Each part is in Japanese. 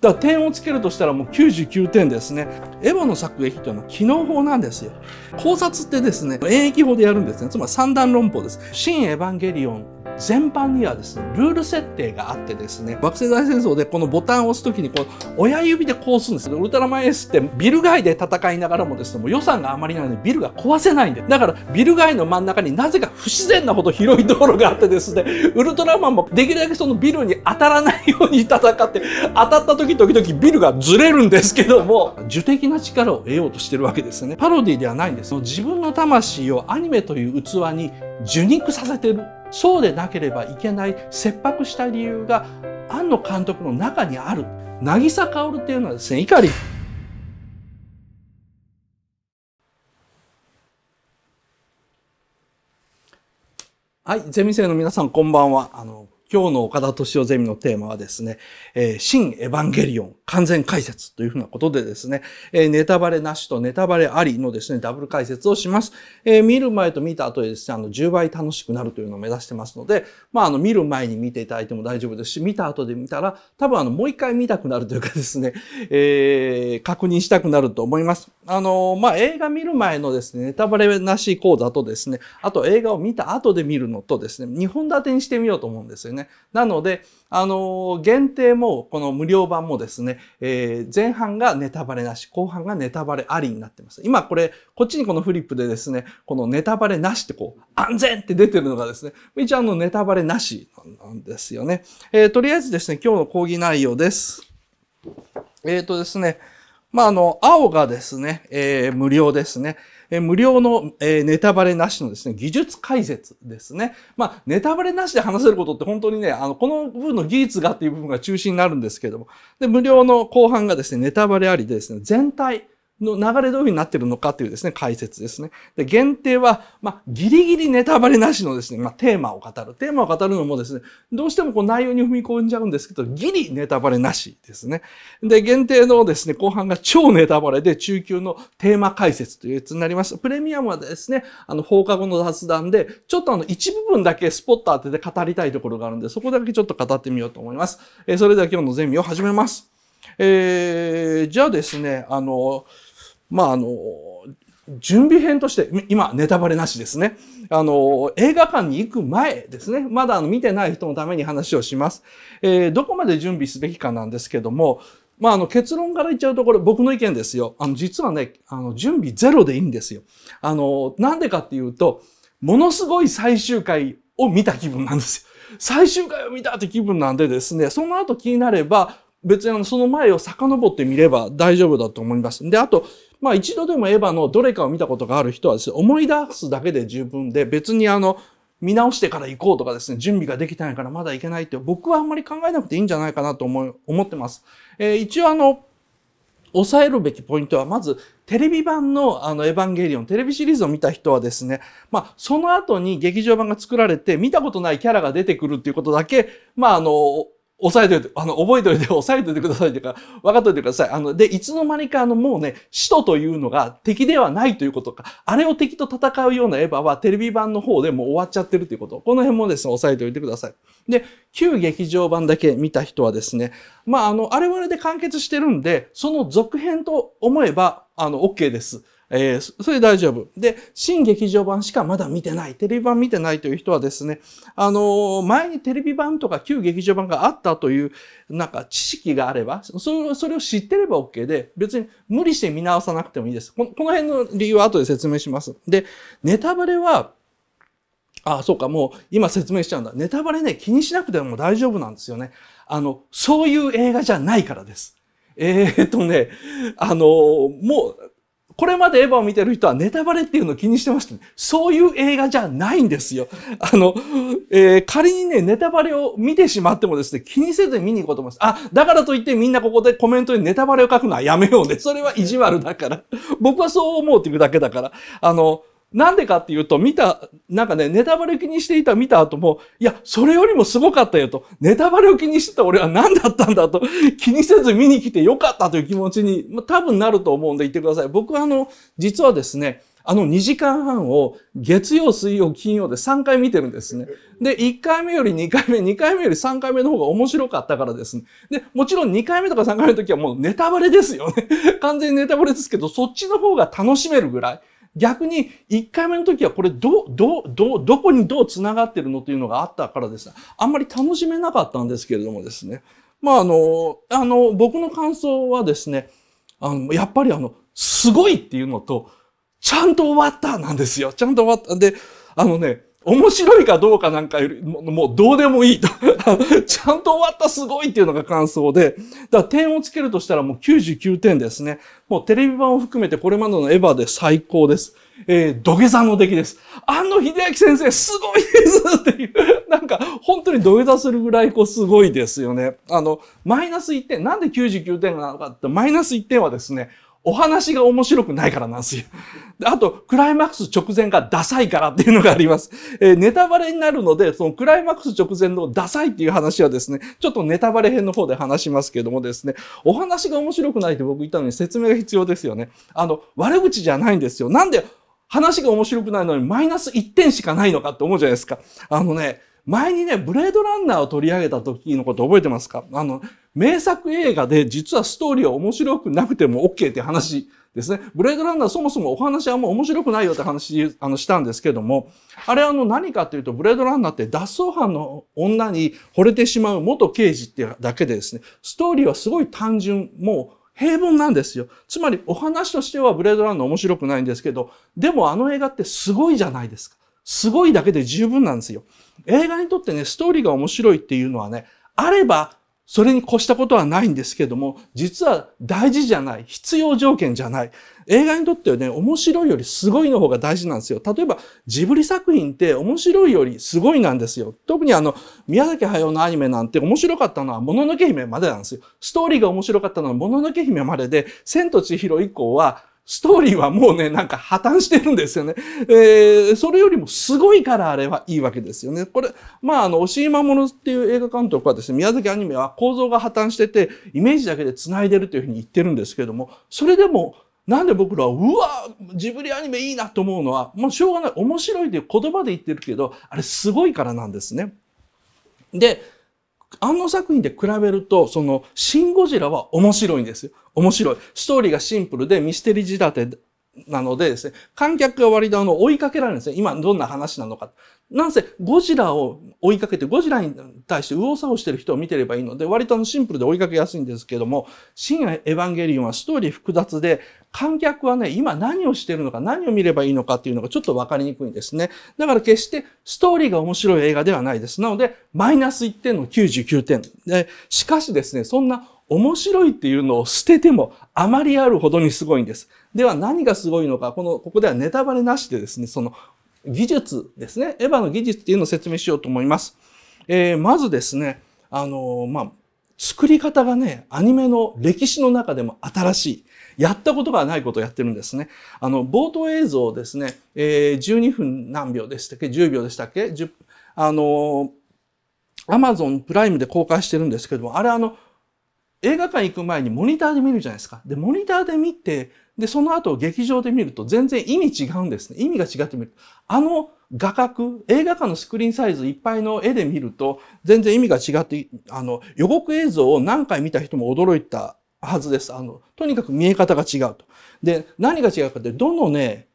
だから点をつけるとしたらもう99点ですね。エボの作撃というのは機能法なんですよ。考察ってですね、演疫法でやるんですね。つまり三段論法です。新エヴァンゲリオン全般にはですね、ルール設定があってですね、惑星大戦争でこのボタンを押すときにこう、親指でこうするんですね。ウルトラマンエースってビル街で戦いながらもですね、もう予算があまりないのでビルが壊せないんで、だからビル街の真ん中になぜか不自然なほど広い道路があってですね、ウルトラマンもできるだけそのビルに当たらないように戦って、当たった時時々ビルがずれるんですけども、樹的な力を得ようとしてるわけですね。パロディではないんです。自分の魂をアニメという器に受肉させてるそうでなければいけない切迫した理由が庵野監督の中にある渚薫っていうのはですね碇はい、ゼミ生の皆さんこんばんは。あの、今日の岡田敏夫ゼミのテーマはですね、えー、新エヴァンゲリオン完全解説というふうなことでですね、えネタバレなしとネタバレありのですね、ダブル解説をします。え見る前と見た後でですね、あの、10倍楽しくなるというのを目指してますので、まあ、あの、見る前に見ていただいても大丈夫ですし、見た後で見たら、多分あの、もう一回見たくなるというかですね、えー、確認したくなると思います。あの、まあ、映画見る前のですね、ネタバレなし講座とですね、あと映画を見た後で見るのとですね、2本立てにしてみようと思うんですよね。なので、あの、限定も、この無料版もですね、えー、前半がネタバレなし、後半がネタバレありになってます。今これ、こっちにこのフリップでですね、このネタバレなしってこう、安全って出てるのがですね、一応んのネタバレなしなんですよね。えー、とりあえずですね、今日の講義内容です。えっ、ー、とですね、まあ、あの、青がですね、えー、無料ですね。え無料の、えネタバレなしのですね、技術解説ですね。まあ、ネタバレなしで話せることって本当にね、あの、この部分の技術がっていう部分が中心になるんですけども、で、無料の後半がですね、ネタバレありでですね、全体、の流れどういうふうになってるのかというですね、解説ですね。で、限定は、まあ、ギリギリネタバレなしのですね、まあ、テーマを語る。テーマを語るのもですね、どうしてもこう内容に踏み込んじゃうんですけど、ギリネタバレなしですね。で、限定のですね、後半が超ネタバレで、中級のテーマ解説というやつになります。プレミアムはですね、あの、放課後の雑談で、ちょっとあの、一部分だけスポット当てて語りたいところがあるんで、そこだけちょっと語ってみようと思います。えー、それでは今日のゼミを始めます。えー、じゃあですね、あの、まあ、あの、準備編として、今、ネタバレなしですね。あの、映画館に行く前ですね。まだあの見てない人のために話をします。えー、どこまで準備すべきかなんですけども、まあ、あの、結論から言っちゃうと、これ僕の意見ですよ。あの、実はね、あの、準備ゼロでいいんですよ。あの、なんでかっていうと、ものすごい最終回を見た気分なんですよ。最終回を見たって気分なんでですね、その後気になれば、別にあのその前を遡ってみれば大丈夫だと思います。で、あと、まあ一度でもエヴァのどれかを見たことがある人はですね、思い出すだけで十分で、別にあの、見直してから行こうとかですね、準備ができてないからまだ行けないって、僕はあんまり考えなくていいんじゃないかなと思思ってます。えー、一応あの、抑えるべきポイントは、まず、テレビ版のあの、エヴァンゲリオン、テレビシリーズを見た人はですね、まあ、その後に劇場版が作られて、見たことないキャラが出てくるっていうことだけ、まあ、あの、押さえておいて、あの、覚えておいて、押さえておいてくださいというか、分かっておいてください。あの、で、いつの間にか、あの、もうね、使徒というのが敵ではないということか、あれを敵と戦うようなエヴァはテレビ版の方でもう終わっちゃってるということ。この辺もですね、押さえておいてください。で、旧劇場版だけ見た人はですね、まあ、あの、あれはあれで完結してるんで、その続編と思えば、あの、OK です。えー、それ大丈夫。で、新劇場版しかまだ見てない。テレビ版見てないという人はですね、あのー、前にテレビ版とか旧劇場版があったという、なんか知識があれば、それそれを知ってれば OK で、別に無理して見直さなくてもいいです。このこの辺の理由は後で説明します。で、ネタバレは、ああ、そうか、もう今説明しちゃうんだ。ネタバレね、気にしなくても大丈夫なんですよね。あの、そういう映画じゃないからです。えー、っとね、あの、もう、これまでエヴァを見てる人はネタバレっていうのを気にしてましたね。そういう映画じゃないんですよ。あの、えー、仮にね、ネタバレを見てしまってもですね、気にせずに見に行こうと思います。あ、だからといってみんなここでコメントにネタバレを書くのはやめようね。それは意地悪だから。僕はそう思うっていうだけだから。あの、なんでかっていうと、見た、なんかね、ネタバレ気にしていた見た後も、いや、それよりもすごかったよと、ネタバレを気にしてた俺は何だったんだと、気にせず見に来てよかったという気持ちに、ま多分なると思うんで言ってください。僕はあの、実はですね、あの2時間半を月曜、水曜、金曜で3回見てるんですね。で、1回目より2回目、2回目より3回目の方が面白かったからですね。で、もちろん2回目とか3回目の時はもうネタバレですよね。完全にネタバレですけど、そっちの方が楽しめるぐらい。逆に1回目の時はこれど、ど、ど、どこにどう繋がってるのというのがあったからですね、あんまり楽しめなかったんですけれどもですね。まああの、あの、僕の感想はですね、あの、やっぱりあの、すごいっていうのと、ちゃんと終わったなんですよ。ちゃんと終わった。で、あのね、面白いかどうかなんかよりも、うどうでもいいと ちゃんと終わったすごいっていうのが感想で、だから点をつけるとしたらもう99点ですね。もうテレビ版を含めてこれまでのエヴァで最高です。えー、土下座の出来です。安野秀明先生、すごいですっていう、なんか、本当に土下座するぐらい、こう、すごいですよね。あの、マイナス1点、なんで99点なのかって、マイナス1点はですね、お話が面白くないからなんですよ。あと、クライマックス直前がダサいからっていうのがあります。えー、ネタバレになるので、そのクライマックス直前のダサいっていう話はですね、ちょっとネタバレ編の方で話しますけどもですね、お話が面白くないって僕言ったのに説明が必要ですよね。あの、悪口じゃないんですよ。なんで話が面白くないのにマイナス1点しかないのかって思うじゃないですか。あのね、前にね、ブレードランナーを取り上げた時のこと覚えてますかあの、名作映画で実はストーリーは面白くなくても OK って話ですね。ブレードランナーそもそもお話はもう面白くないよって話、あの、したんですけども、あれあの、何かというと、ブレードランナーって脱走犯の女に惚れてしまう元刑事ってだけでですね、ストーリーはすごい単純、もう、平凡なんですよ。つまりお話としてはブレードランナー面白くないんですけど、でもあの映画ってすごいじゃないですか。すごいだけで十分なんですよ。映画にとってね、ストーリーが面白いっていうのはね、あればそれに越したことはないんですけども、実は大事じゃない。必要条件じゃない。映画にとってはね、面白いよりすごいの方が大事なんですよ。例えば、ジブリ作品って面白いよりすごいなんですよ。特にあの、宮崎駿のアニメなんて面白かったのはもののけ姫までなんですよ。ストーリーが面白かったのはもののけ姫までで、千と千尋以降は、ストーリーはもうね、なんか破綻してるんですよね。えー、それよりもすごいからあれはいいわけですよね。これ、まあ、あの、押井守っていう映画監督はですね、宮崎アニメは構造が破綻してて、イメージだけで繋いでるというふうに言ってるんですけども、それでも、なんで僕らは、うわジブリアニメいいなと思うのは、もうしょうがない。面白いという言葉で言ってるけど、あれすごいからなんですね。で、あの作品で比べると、その、シン・ゴジラは面白いんですよ。面白い。ストーリーがシンプルでミステリー仕立てなのでですね、観客が割とあの追いかけられるんですね。今どんな話なのか。なんせゴジラを追いかけて、ゴジラに対して右往左往してる人を見てればいいので、割とあのシンプルで追いかけやすいんですけども、深夜エヴァンゲリオンはストーリー複雑で、観客はね、今何をしてるのか、何を見ればいいのかっていうのがちょっとわかりにくいんですね。だから決してストーリーが面白い映画ではないです。なので、マイナス1点の99点。で、しかしですね、そんな面白いっていうのを捨ててもあまりあるほどにすごいんです。では何がすごいのか、この、ここではネタバレなしでですね、その技術ですね、エヴァの技術っていうのを説明しようと思います。えー、まずですね、あのー、まあ、作り方がね、アニメの歴史の中でも新しい。やったことがないことをやってるんですね。あの、冒頭映像ですね、えー、12分何秒でしたっけ ?10 秒でしたっけあのーアマゾンプライムで公開してるんですけども、あれあの、映画館行く前にモニターで見るじゃないですか。で、モニターで見て、で、その後劇場で見ると全然意味違うんですね。意味が違ってみる。あの画角、映画館のスクリーンサイズいっぱいの絵で見ると、全然意味が違って、あの、予告映像を何回見た人も驚いたはずです。あの、とにかく見え方が違うと。で、何が違うかって、どのね、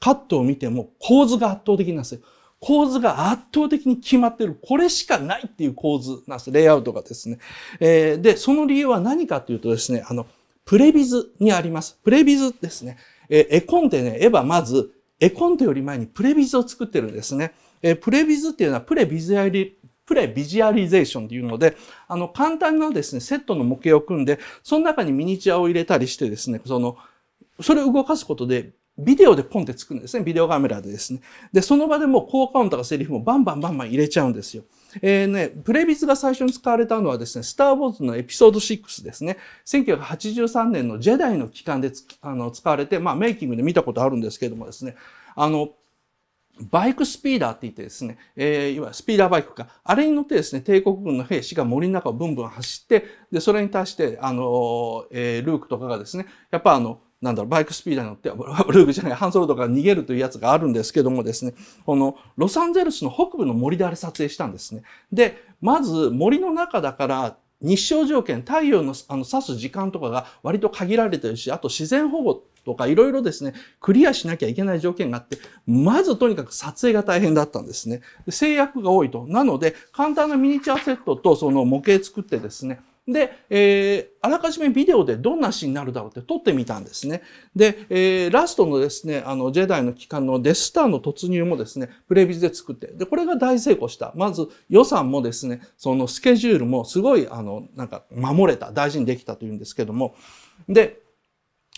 カットを見ても構図が圧倒的なんですよ。構図が圧倒的に決まってる。これしかないっていう構図なんです。レイアウトがですね。えー、で、その理由は何かというとですね、あの、プレビズにあります。プレビズですね。えー、絵コンテね、絵はまず、絵コンテより前にプレビズを作ってるんですね。えー、プレビズっていうのはプレビズアリ、プレビジュアリゼーションっていうので、あの、簡単なですね、セットの模型を組んで、その中にミニチュアを入れたりしてですね、その、それを動かすことで、ビデオでポンってつくんですね。ビデオカメラでですね。で、その場でもう効果音とかセリフもバンバンバンバン入れちゃうんですよ。えー、ね、プレビズが最初に使われたのはですね、スター・ウォーズのエピソード6ですね。1983年のジェダイの期間であの使われて、まあメイキングで見たことあるんですけどもですね、あの、バイクスピーダーって言ってですね、えー、いわスピーダーバイクか。あれに乗ってですね、帝国軍の兵士が森の中をブンブン走って、で、それに対して、あのえー、ルークとかがですね、やっぱあの、なんだろう、バイクスピーダーに乗って、ルークじゃない、ハンソロとか逃げるというやつがあるんですけどもですね、このロサンゼルスの北部の森であれ撮影したんですね。で、まず森の中だから、日照条件、太陽のあの差す時間とかが割と限られてるし、あと自然保護とかいろいろですね、クリアしなきゃいけない条件があって、まずとにかく撮影が大変だったんですね。で制約が多いと。なので、簡単なミニチュアセットとその模型作ってですね、で、えー、あらかじめビデオでどんなシーンになるだろうって撮ってみたんですね。で、えー、ラストのですね、あの、ジェダイの期間のデスターの突入もですね、プレビズで作って、で、これが大成功した。まず予算もですね、そのスケジュールもすごい、あの、なんか守れた、大事にできたというんですけども、で、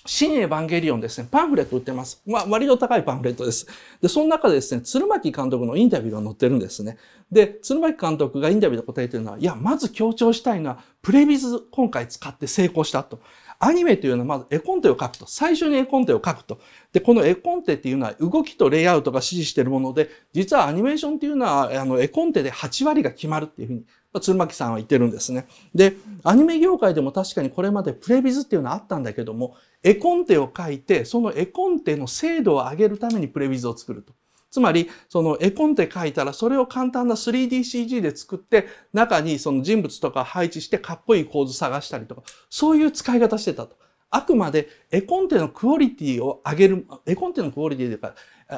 新エヴァンゲリオンですね、パンフレット売ってます。まあ、割と高いパンフレットです。で、その中でですね、鶴巻監督のインタビューが載ってるんですね。で、鶴巻監督がインタビューで答えてるのは、いや、まず強調したいのは、プレビズ今回使って成功したと。アニメというのはまず絵コンテを書くと。最初に絵コンテを書くと。で、この絵コンテっていうのは動きとレイアウトが指示しているもので、実はアニメーションっていうのは、あの、絵コンテで8割が決まるっていうふうに、まあ、鶴巻さんは言ってるんですね。で、アニメ業界でも確かにこれまでプレビズっていうのはあったんだけども、絵コンテを書いて、その絵コンテの精度を上げるためにプレビズを作ると。つまり、その絵コンテ書いたら、それを簡単な 3DCG で作って、中にその人物とか配置してかっこいい構図探したりとか、そういう使い方してたと。あくまで絵コンテのクオリティを上げる、絵コンテのクオリティというか、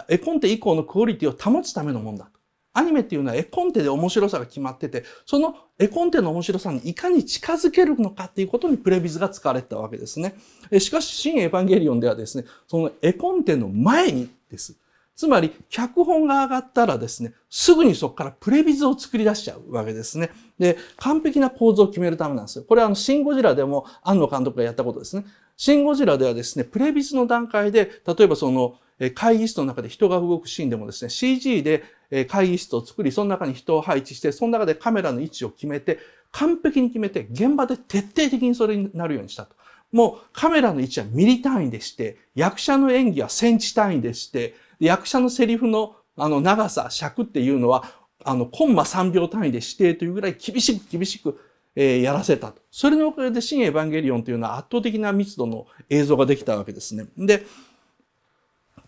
絵コンテ以降のクオリティを保つためのもんだと。アニメっていうのは絵コンテで面白さが決まってて、その絵コンテの面白さにいかに近づけるのかっていうことにプレビズが使われてたわけですね。しかし、新エヴァンゲリオンではですね、その絵コンテの前にです。つまり、脚本が上がったらですね、すぐにそこからプレビズを作り出しちゃうわけですね。で、完璧な構造を決めるためなんですよ。これはあの、シン・ゴジラでも、安野監督がやったことですね。シン・ゴジラではですね、プレビズの段階で、例えばその、会議室の中で人が動くシーンでもですね、CG で会議室を作り、その中に人を配置して、その中でカメラの位置を決めて、完璧に決めて、現場で徹底的にそれになるようにしたと。もうカメラの位置はミリ単位でして、役者の演技はセンチ単位でして、役者のセリフのあの長さ、尺っていうのは、あの、コンマ3秒単位で指定というぐらい厳しく厳しく、えー、やらせたと。それのおかげで新エヴァンゲリオンというのは圧倒的な密度の映像ができたわけですね。で、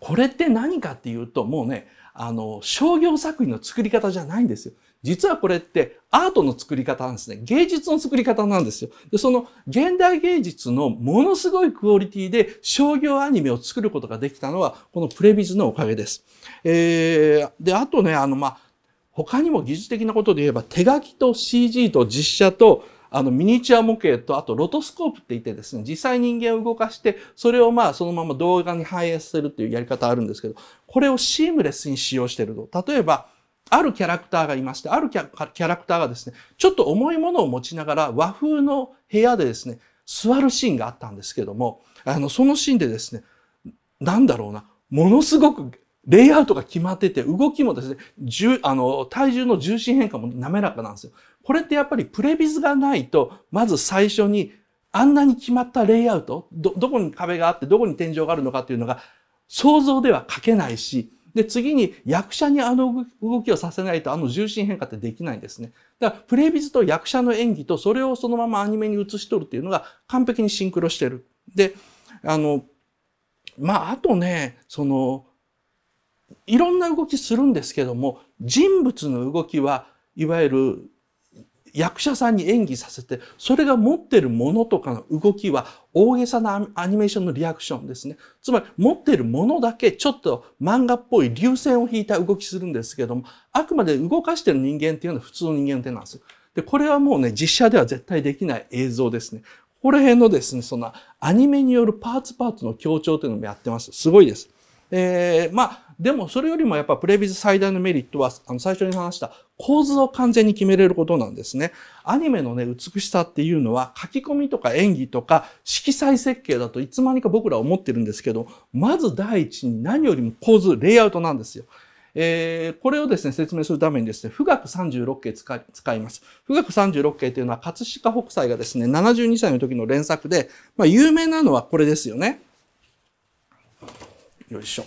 これって何かっていうと、もうね、あの、商業作品の作り方じゃないんですよ。実はこれってアートの作り方なんですね。芸術の作り方なんですよ。で、その現代芸術のものすごいクオリティで商業アニメを作ることができたのは、このプレビズのおかげです。えー、で、あとね、あの、まあ、他にも技術的なことで言えば手書きと CG と実写とあのミニチュア模型とあとロトスコープって言ってですね、実際人間を動かして、それをまあそのまま動画に反映するっていうやり方あるんですけど、これをシームレスに使用してると。例えば、あるキャラクターがいまして、あるキャラクターがですね、ちょっと重いものを持ちながら和風の部屋でですね、座るシーンがあったんですけども、あの、そのシーンでですね、なんだろうな、ものすごくレイアウトが決まってて、動きもですね、重あの体重の重心変化も滑らかなんですよ。これってやっぱりプレビズがないと、まず最初にあんなに決まったレイアウト、ど、どこに壁があって、どこに天井があるのかっていうのが、想像では書けないし、で、次に役者にあの動きをさせないとあの重心変化ってできないんですね。だから、プレビズと役者の演技とそれをそのままアニメに映しとるっていうのが完璧にシンクロしてる。で、あの、まあ、あとね、その、いろんな動きするんですけども人物の動きはいわゆる役者さんに演技させてそれが持ってるものとかの動きは大げさなアニメーションのリアクションですねつまり持ってるものだけちょっと漫画っぽい流線を引いた動きするんですけどもあくまで動かしてる人間っていうのは普通の人間ってなんですよ。でこれはもうね実写では絶対できない映像ですね。ここら辺のですねそのアニメによるパーツパーツの強調というのもやってます。すごいです。えー、まあでもそれよりもやっぱプレビズ最大のメリットは、あの最初に話した構図を完全に決めれることなんですね。アニメのね、美しさっていうのは書き込みとか演技とか色彩設計だといつまにか僕ら思ってるんですけど、まず第一に何よりも構図、レイアウトなんですよ。えー、これをですね、説明するためにですね、富岳36景使い使います。富岳36景というのは、葛飾北斎がですね、72歳の時の連作で、まあ、有名なのはこれですよね。よいしょ。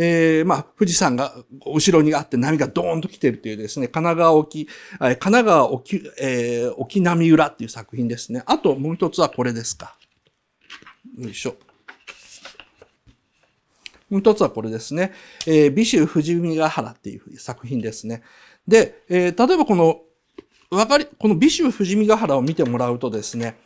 えー、まあ、富士山が後ろにあって波がドーンと来てるというですね、神奈川沖、神奈川沖、えー、沖波裏っていう作品ですね。あともう一つはこれですか。よいしょ。もう一つはこれですね。えー、美州富士海ヶ原っていう作品ですね。で、えー、例えばこの、わかり、この美州富士見ヶ原を見てもらうとですね、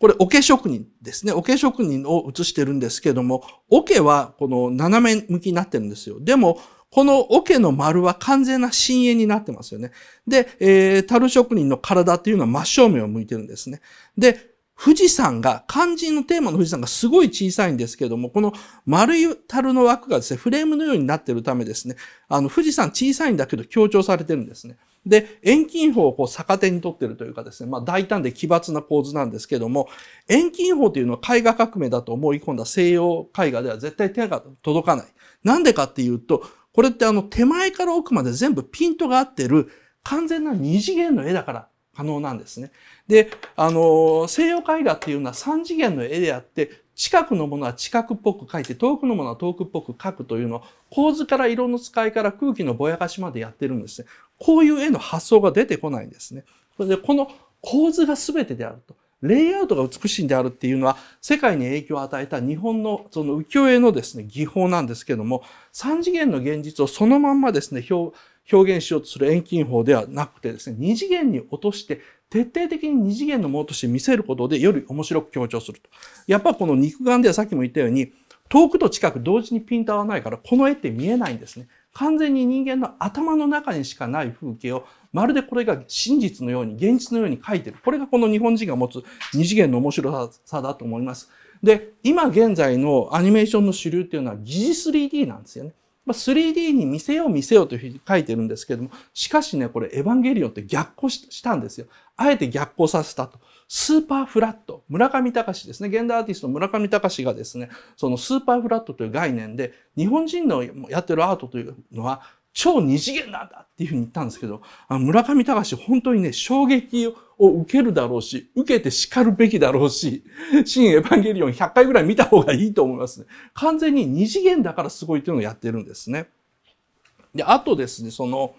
これ、桶職人ですね。桶職人を写してるんですけども、桶はこの斜め向きになってるんですよ。でも、この桶の丸は完全な深淵になってますよね。で、えー、樽職人の体っていうのは真正面を向いてるんですね。で、富士山が、肝心のテーマの富士山がすごい小さいんですけども、この丸い樽の枠がですね、フレームのようになってるためですね、あの、富士山小さいんだけど強調されてるんですね。で、遠近法をこう逆手に取ってるというかですね、まあ大胆で奇抜な構図なんですけども、遠近法というのは絵画革命だと思い込んだ西洋絵画では絶対手が届かない。なんでかっていうと、これってあの手前から奥まで全部ピントが合ってる完全な二次元の絵だから可能なんですね。で、あの、西洋絵画っていうのは三次元の絵であって、近くのものは近くっぽく描いて、遠くのものは遠くっぽく描くというのを構図から色の使いから空気のぼやかしまでやってるんですね。こういう絵の発想が出てこないんですね。それでこの構図が全てであると。レイアウトが美しいんであるっていうのは、世界に影響を与えた日本のその浮世絵のですね、技法なんですけども、3次元の現実をそのまんまですね、表現しようとする遠近法ではなくてですね、2次元に落として、徹底的に2次元のものとして見せることでより面白く強調すると。やっぱこの肉眼ではさっきも言ったように、遠くと近く同時にピント合わないから、この絵って見えないんですね。完全に人間の頭の中にしかない風景をまるでこれが真実のように現実のように書いてるこれがこの日本人が持つ二次元の面白さだと思います。で今現在のアニメーションの主流っていうのは疑似 3D なんですよね。ま 3D に見せよう見せようというふうに書いてるんですけども、しかしね、これエヴァンゲリオンって逆行したんですよ。あえて逆行させたと。スーパーフラット、村上隆ですね、現代アーティストの村上隆がですね、そのスーパーフラットという概念で、日本人のやってるアートというのは、超二次元なんだっていうふうに言ったんですけど、あ村上隆、本当にね、衝撃を受けるだろうし、受けて叱るべきだろうし、新エヴァンゲリオン100回ぐらい見た方がいいと思いますね。完全に二次元だからすごいっていうのをやってるんですね。で、あとですね、その、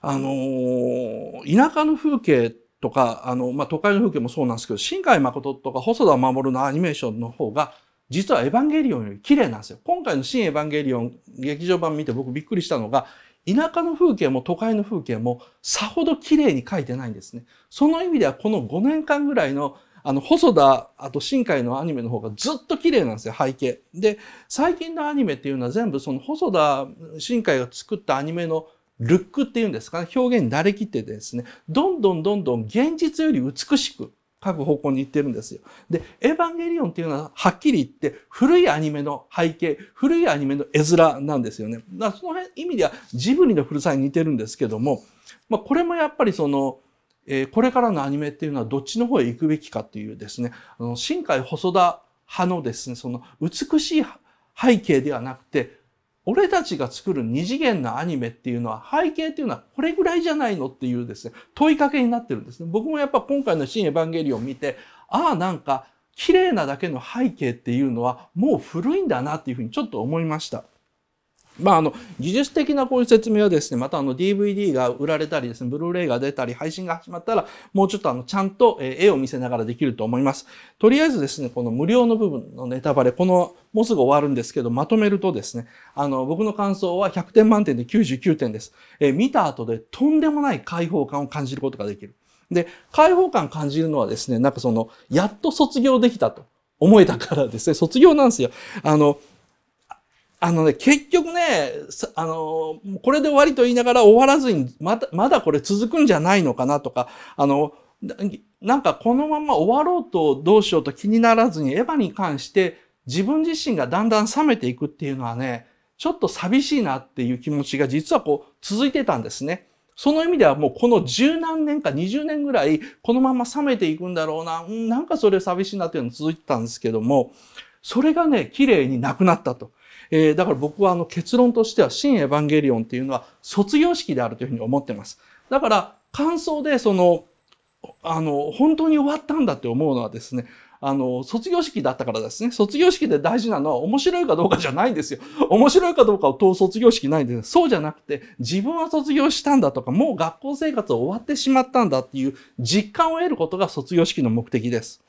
あのー、田舎の風景とか、あの、まあ、都会の風景もそうなんですけど、新海誠とか細田守のアニメーションの方が、実はエヴァンゲリオンより綺麗なんですよ。今回の新エヴァンゲリオン劇場版見て僕びっくりしたのが、田舎の風景も都会の風景もさほど綺麗に描いてないんですね。その意味ではこの5年間ぐらいのあの、細田、あと新海のアニメの方がずっと綺麗なんですよ、背景。で、最近のアニメっていうのは全部その細田、新海が作ったアニメのルックっていうんですか、表現に慣れきってですね、どんどんどんどん現実より美しく書く方向に行ってるんですよ。で、エヴァンゲリオンっていうのははっきり言って古いアニメの背景、古いアニメの絵面なんですよね。だからその辺意味ではジブリの古さに似てるんですけども、まあ、これもやっぱりその、えー、これからのアニメっていうのはどっちの方へ行くべきかというですね、あの新海細田派のですね、その美しい背景ではなくて、俺たちが作る二次元のアニメっていうのは背景っていうのはこれぐらいじゃないのっていうですね、問いかけになってるんですね。僕もやっぱ今回の新エヴァンゲリオン見て、ああなんか綺麗なだけの背景っていうのはもう古いんだなっていうふうにちょっと思いました。まあ、あの技術的なこういう説明はですね、またあの DVD が売られたりですね、ブルーレイが出たり、配信が始まったら、もうちょっとあのちゃんと絵を見せながらできると思います。とりあえずですね、この無料の部分のネタバレ、このもうすぐ終わるんですけど、まとめるとですね、あの僕の感想は100点満点で99点です。え見た後でとんでもない開放感を感じることができる。で、開放感感じるのはですね、なんかその、やっと卒業できたと思えたからですね、卒業なんですよ。あの、あのね、結局ね、あの、これで終わりと言いながら終わらずに、まだ、まだこれ続くんじゃないのかなとか、あの、なんかこのまま終わろうとどうしようと気にならずに、エヴァに関して自分自身がだんだん冷めていくっていうのはね、ちょっと寂しいなっていう気持ちが実はこう続いてたんですね。その意味ではもうこの十何年か20年ぐらいこのまま冷めていくんだろうな、なんかそれ寂しいなっていうの続いてたんですけども、それがね、綺麗になくなったと。えー、だから僕はあの結論としては、新エヴァンゲリオンっていうのは卒業式であるというふうに思ってます。だから、感想で、その、あの、本当に終わったんだって思うのはですね、あの、卒業式だったからですね。卒業式で大事なのは面白いかどうかじゃないんですよ。面白いかどうかを問う卒業式ないんです。そうじゃなくて、自分は卒業したんだとか、もう学校生活を終わってしまったんだっていう実感を得ることが卒業式の目的です。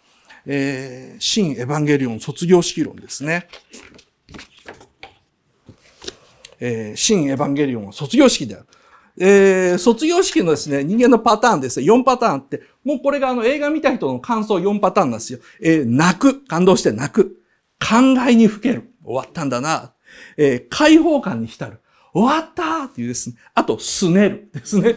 えー、新エヴァンゲリオン卒業式論ですね。えー、新エヴァンゲリオンは卒業式である。えー、卒業式のですね、人間のパターンですね、4パターンって、もうこれがあの映画見た人の感想4パターンなんですよ。えー、泣く、感動して泣く、感慨にふける、終わったんだな、えー、解放感に浸る、終わったっていうですね。あと、すねるですね。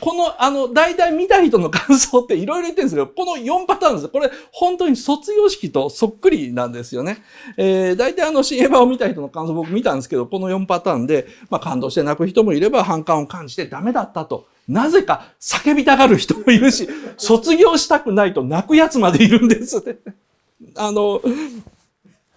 この、あの、大体見た人の感想っていろいろ言ってるんですけど、この4パターンです。これ、本当に卒業式とそっくりなんですよね。えー、大体あの、新エヴァを見た人の感想僕見たんですけど、この4パターンで、まあ、感動して泣く人もいれば、反感を感じてダメだったと。なぜか叫びたがる人もいるし、卒業したくないと泣くやつまでいるんですて。あの、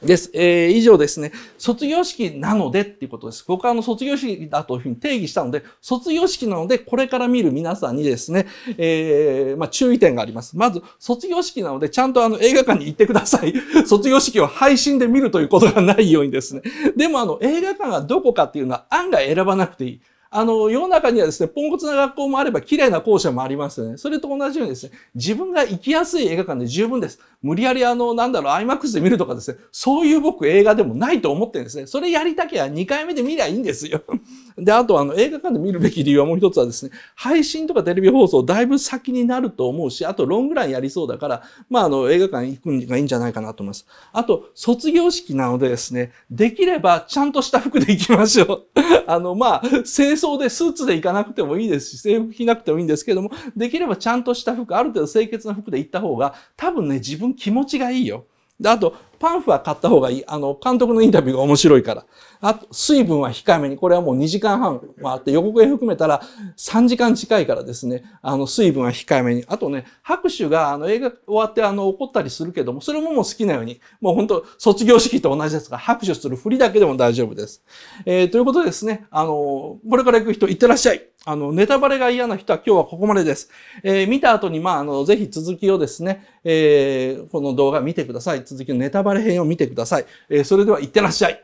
です。えー、以上ですね。卒業式なのでっていうことです。僕はあの卒業式だというふうに定義したので、卒業式なので、これから見る皆さんにですね、えー、まあ、注意点があります。まず、卒業式なので、ちゃんとあの映画館に行ってください。卒業式を配信で見るということがないようにですね。でもあの映画館がどこかっていうのは案外選ばなくていい。あの、世の中にはですね、ポンコツな学校もあれば、綺麗な校舎もありますよね。それと同じようにですね、自分が行きやすい映画館で十分です。無理やりあの、なんだろう、IMAX で見るとかですね、そういう僕映画でもないと思ってるんですね。それやりたきゃ2回目で見りゃいいんですよ。で、あとあの、映画館で見るべき理由はもう一つはですね、配信とかテレビ放送だいぶ先になると思うし、あとロングランやりそうだから、まああの、映画館行くのがいいんじゃないかなと思います。あと、卒業式なのでですね、できればちゃんとした服で行きましょう。あの、まあ、清掃装でスーツで行かなくてもいいですし、制服着なくてもいいんですけども、できればちゃんとした服、ある程度清潔な服で行った方が、多分ね、自分気持ちがいいよ。で、あと、パンフは買った方がいい。あの、監督のインタビューが面白いから。あと、水分は控えめに。これはもう2時間半もあって、予告編含めたら3時間近いからですね、あの、水分は控えめに。あとね、拍手が、あの、映画終わって、あの、怒ったりするけども、それももう好きなように、もう本当卒業式と同じですが、拍手する振りだけでも大丈夫です。えー、ということでですね、あの、これから行く人、行ってらっしゃい。あの、ネタバレが嫌な人は今日はここまでです。えー、見た後に、まあ、あの、ぜひ続きをですね、えー、この動画見てください。続きのネタバレ編を見てください。えー、それでは、いってらっしゃい。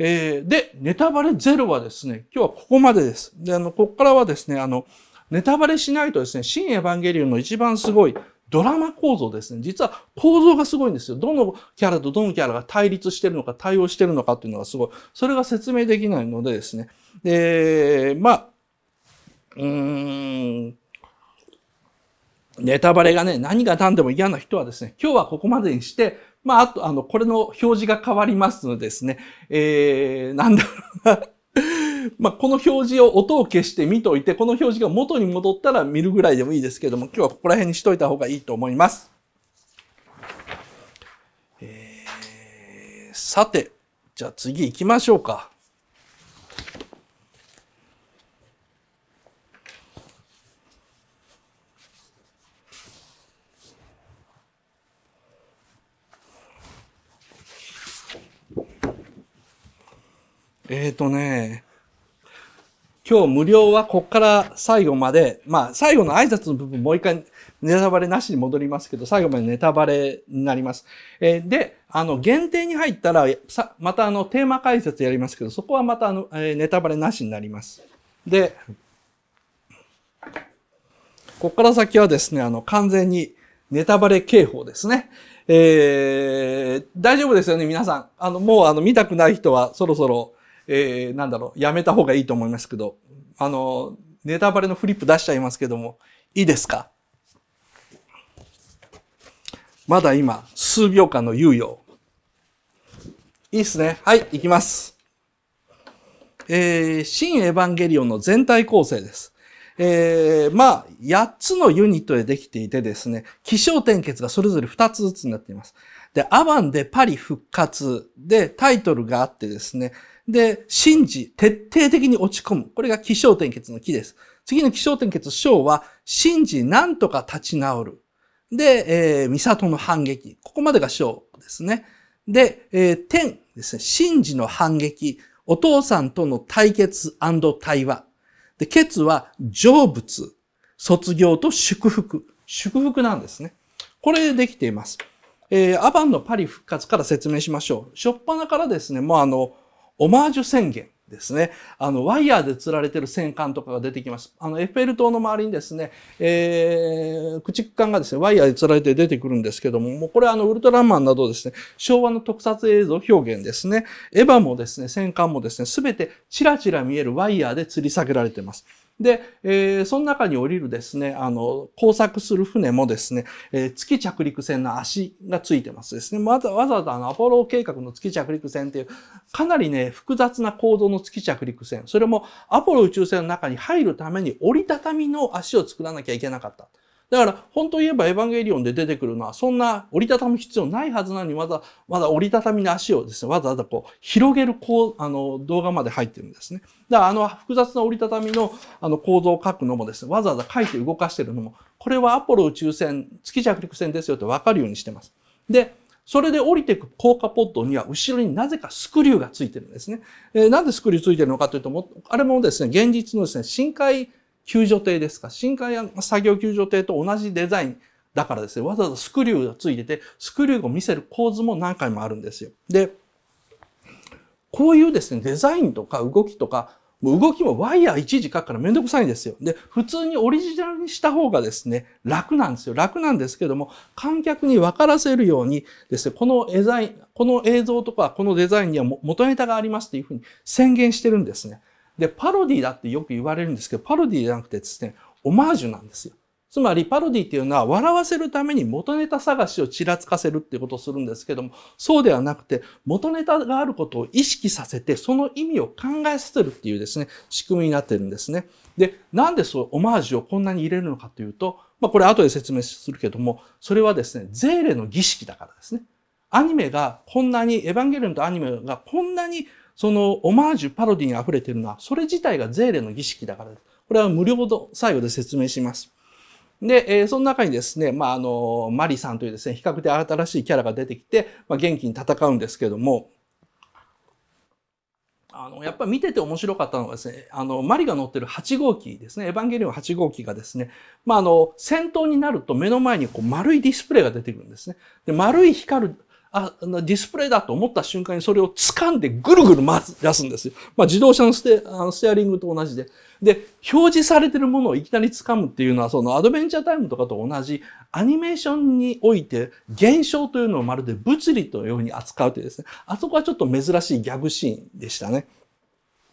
えー、で、ネタバレゼロはですね、今日はここまでです。で、あの、ここからはですね、あの、ネタバレしないとですね、新エヴァンゲリオンの一番すごいドラマ構造ですね。実は構造がすごいんですよ。どのキャラとどのキャラが対立してるのか、対応してるのかっていうのがすごい。それが説明できないのでですね。で、まあ、うん、ネタバレがね、何が何でも嫌な人はですね、今日はここまでにして、まあ、あと、あの、これの表示が変わりますのでですね、えー、なんだろうな。まあ、この表示を音を消して見といて、この表示が元に戻ったら見るぐらいでもいいですけども、今日はここら辺にしといた方がいいと思います。えー、さて、じゃあ次行きましょうか。えっ、ー、とね、今日無料はここから最後まで、まあ最後の挨拶の部分もう一回ネタバレなしに戻りますけど、最後までネタバレになります。えー、で、あの、限定に入ったら、さ、またあの、テーマ解説やりますけど、そこはまたあの、えー、ネタバレなしになります。で、ここから先はですね、あの、完全にネタバレ警報ですね。えー、大丈夫ですよね、皆さん。あの、もうあの、見たくない人はそろそろ、えー、なんだろう、やめた方がいいと思いますけど、あの、ネタバレのフリップ出しちゃいますけども、いいですかまだ今、数秒間の猶予。いいっすね。はい、いきます。えー、新エヴァンゲリオンの全体構成です。えー、まあ、8つのユニットでできていてですね、気象点結がそれぞれ2つずつになっています。で、アバンでパリ復活でタイトルがあってですね、で、信じ、徹底的に落ち込む。これが気象転結の木です。次の気象転結章は、信じ、なんとか立ち直る。で、えー、ミサトの反撃。ここまでが章ですね。で、えー、天ですね。信じの反撃。お父さんとの対決対話。で、決は成仏、卒業と祝福。祝福なんですね。これでできています。えー、アバンのパリ復活から説明しましょう。しょっぱなからですね、もうあの、オマージュ宣言ですね。あの、ワイヤーで釣られてる戦艦とかが出てきます。あの、エッフェル塔の周りにですね、えー、駆逐艦がですね、ワイヤーで釣られて出てくるんですけども、もうこれはあの、ウルトラマンなどですね、昭和の特撮映像表現ですね。エヴァもですね、戦艦もですね、すべてチラチラ見えるワイヤーで吊り下げられてます。で、えー、その中に降りるですね、あの、工作する船もですね、えー、月着陸船の足がついてますですね。わざわざあのアポロ計画の月着陸船っていう、かなりね、複雑な構造の月着陸船。それもアポロ宇宙船の中に入るために折りたたみの足を作らなきゃいけなかった。だから、本当言えばエヴァンゲリオンで出てくるのは、そんな折りたたむ必要ないはずなのに、まだ、まだ折りたたみの足をですね、わざわざこう、広げるこう、あの、動画まで入ってるんですね。だから、あの、複雑な折りたたみの、あの、構造を書くのもですね、わざわざ書いて動かしてるのも、これはアポロ宇宙船、月着陸船ですよってわかるようにしてます。で、それで降りていく降下ポッドには後ろになぜかスクリューがついてるんですね。えー、なんでスクリューついてるのかというとあれもですね、現実のですね、深海救助艇ですか、深海作業救助艇と同じデザインだからですね、わざわざスクリューがついてて、スクリューを見せる構図も何回もあるんですよ。で、こういうですね、デザインとか動きとか、もう動きもワイヤー一時書くからめんどくさいんですよ。で、普通にオリジナルにした方がですね、楽なんですよ。楽なんですけども、観客に分からせるようにですね、このデザイン、この映像とかこのデザインには元ネタがありますっていうふうに宣言してるんですね。で、パロディだってよく言われるんですけど、パロディじゃなくてですね、オマージュなんですよ。つまりパロディっていうのは笑わせるために元ネタ探しをちらつかせるっていうことをするんですけども、そうではなくて元ネタがあることを意識させて、その意味を考えさせるっていうですね、仕組みになってるんですね。で、なんでそうオマージュをこんなに入れるのかというと、まあこれ後で説明するけども、それはですね、ゼーレの儀式だからですね。アニメがこんなに、エヴァンゲリオンとアニメがこんなにそのオマージュ、パロディに溢れているのは、それ自体がゼーレの儀式だからです。これは無料の最後で説明します。で、えー、その中にですね、まあ、あの、マリさんというですね、比較的新しいキャラが出てきて、まあ、元気に戦うんですけども、あの、やっぱり見てて面白かったのはですね、あの、マリが乗ってる8号機ですね、エヴァンゲリオン8号機がですね、まあ、あの、戦闘になると目の前にこう丸いディスプレイが出てくるんですね。で、丸い光る、あディスプレイだと思った瞬間にそれを掴んでぐるぐる回すんですよ。まあ、自動車のステあのステアリングと同じで。で、表示されてるものをいきなり掴むっていうのは、そのアドベンチャータイムとかと同じ、アニメーションにおいて現象というのをまるで物理というように扱うというですね、あそこはちょっと珍しいギャグシーンでしたね。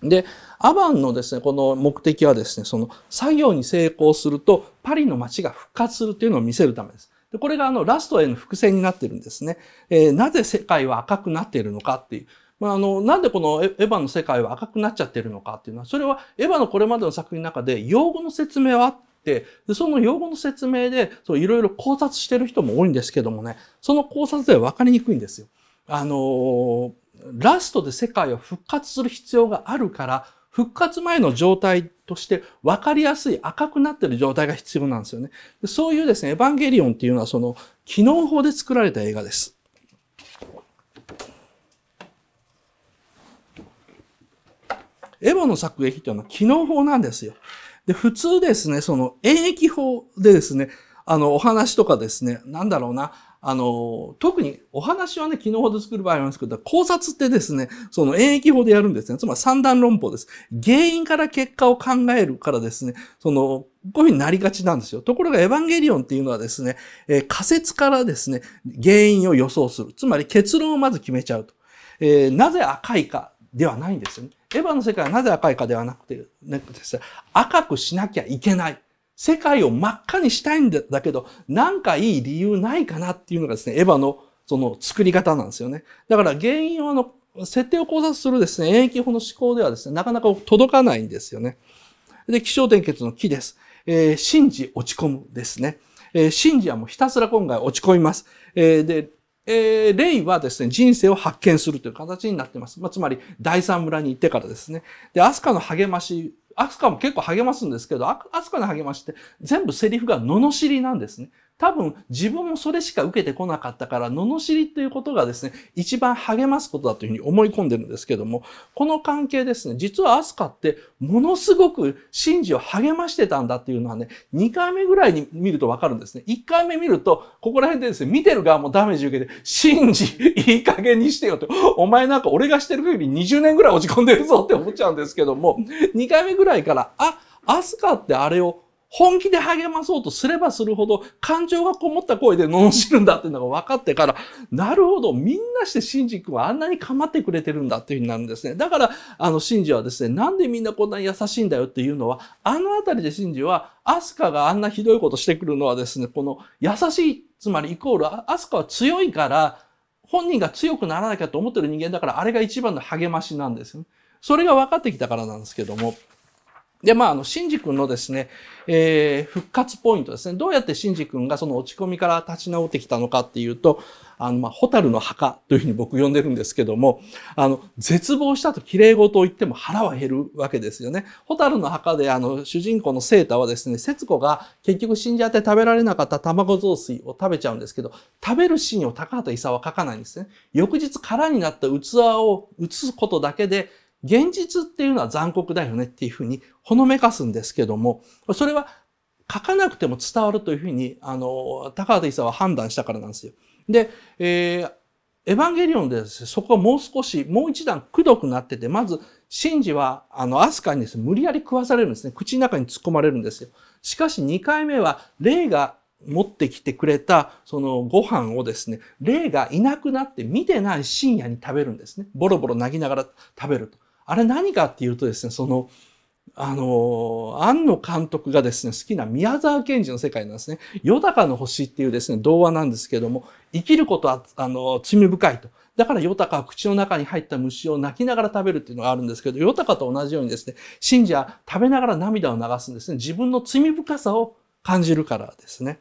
で、アバンのですね、この目的はですね、その作業に成功するとパリの街が復活するというのを見せるためです。でこれがあのラストへの伏線になってるんですね。えー、なぜ世界は赤くなっているのかっていう。まあ、あの、なんでこのエヴァの世界は赤くなっちゃってるのかっていうのは、それはエヴァのこれまでの作品の中で用語の説明はあって、でその用語の説明で、そういろいろ考察してる人も多いんですけどもね、その考察では分かりにくいんですよ。あのー、ラストで世界を復活する必要があるから、復活前の状態として分かりやすい赤くなっている状態が必要なんですよね。そういうですね、エヴァンゲリオンっていうのはその機能法で作られた映画です。エボの作劇っていうのは機能法なんですよ。で、普通ですね、その演疫法でですね、あの、お話とかですね、なんだろうな、あの、特にお話はね、昨日ほど作る場合ありますけど、考察ってですね、その演疫法でやるんですね。つまり三段論法です。原因から結果を考えるからですね、その、こういうふうになりがちなんですよ。ところがエヴァンゲリオンっていうのはですね、えー、仮説からですね、原因を予想する。つまり結論をまず決めちゃうと。えー、なぜ赤いかではないんですよね。エヴァの世界はなぜ赤いかではなくて、ね、ね、赤くしなきゃいけない。世界を真っ赤にしたいんだけど、なんかいい理由ないかなっていうのがですね、エヴァのその作り方なんですよね。だから原因はあの、設定を考察するですね、演疫法の思考ではですね、なかなか届かないんですよね。で、気象点結の木です。えー、真落ち込むですね。えー、真はもうひたすら今回落ち込みます。えー、で、えー、イはですね、人生を発見するという形になっています。まあ、つまり、第三村に行ってからですね。で、アスカの励ましアスカも結構励ますんですけど、アスカの励ましって全部セリフが罵りなんですね。多分自分もそれしか受けてこなかったから、罵りということがですね、一番励ますことだというふうに思い込んでるんですけども、この関係ですね、実はアスカってものすごく真珠を励ましてたんだっていうのはね、2回目ぐらいに見るとわかるんですね。1回目見ると、ここら辺でですね、見てる側もダメージ受けて、真珠いい加減にしてよと、お前なんか俺がしてる限り20年ぐらい落ち込んでるぞって思っちゃうんですけども、2回目ぐらいから、あ、アスカってあれを本気で励まそうとすればするほど、感情がこもった声で罵るんだっていうのが分かってから、なるほど、みんなしてシンジ君はあんなに構ってくれてるんだっていうふうになるんですね。だから、あの、シンジはですね、なんでみんなこんなに優しいんだよっていうのは、あのあたりでシンジは、アスカがあんなひどいことしてくるのはですね、この優しい、つまりイコール、アスカは強いから、本人が強くならなきゃと思ってる人間だから、あれが一番の励ましなんですよそれが分かってきたからなんですけども。で、まあ、あの、シンジ君のですね、えー、復活ポイントですね。どうやってシンジ君がその落ち込みから立ち直ってきたのかっていうと、あの、まあ、ホタルの墓というふうに僕呼んでるんですけども、あの、絶望したと綺麗事を言っても腹は減るわけですよね。ホタルの墓で、あの、主人公のセータはですね、節子が結局死んじゃって食べられなかった卵雑炊を食べちゃうんですけど、食べるシーンを高畑勲は書かないんですね。翌日空になった器を移すことだけで、現実っていうのは残酷だよねっていうふうにほのめかすんですけども、それは書かなくても伝わるというふうに、あの、高畑勲は判断したからなんですよ。で、えー、エヴァンゲリオンでです、ね、そこはもう少し、もう一段くどくなってて、まず、シンジは、あの、アスカにですね、無理やり食わされるんですね。口の中に突っ込まれるんですよ。しかし、2回目は、霊が持ってきてくれた、そのご飯をですね、霊がいなくなって見てない深夜に食べるんですね。ボロボロ泣きながら食べると。あれ何かっていうとですね、その、あの、庵野監督がですね、好きな宮沢賢治の世界なんですね。夜かの星っていうですね、童話なんですけども、生きることは、あの、罪深いと。だから夜かは口の中に入った虫を泣きながら食べるっていうのがあるんですけど、夜かと同じようにですね、信者は食べながら涙を流すんですね。自分の罪深さを感じるからですね。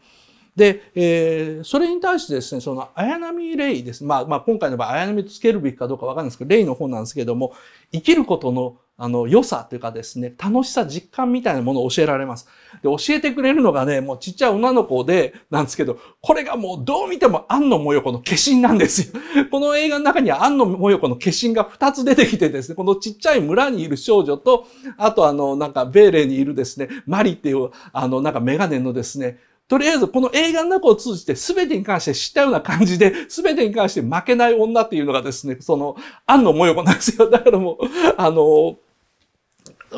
で、えー、それに対してですね、その綾波レイです。まあ、まあ、今回の場合、綾波とつけるべきかどうかわかんないですけど、レイの本なんですけども、生きることのあの、良さというかですね、楽しさ、実感みたいなものを教えられます。で、教えてくれるのがね、もうちっちゃい女の子で、なんですけど、これがもうどう見ても安野もよこの化身なんですよ。この映画の中には安野もよこの化身が2つ出てきてですね、このちっちゃい村にいる少女と、あとあの、なんか、ベーレにいるですね、マリっていう、あの、なんかメガネのですね、とりあえずこの映画の中を通じてすべてに関して知ったような感じで、す べてに関して負けない女っていうのがですね、その、安野もよこなんですよ。だからもう、あの、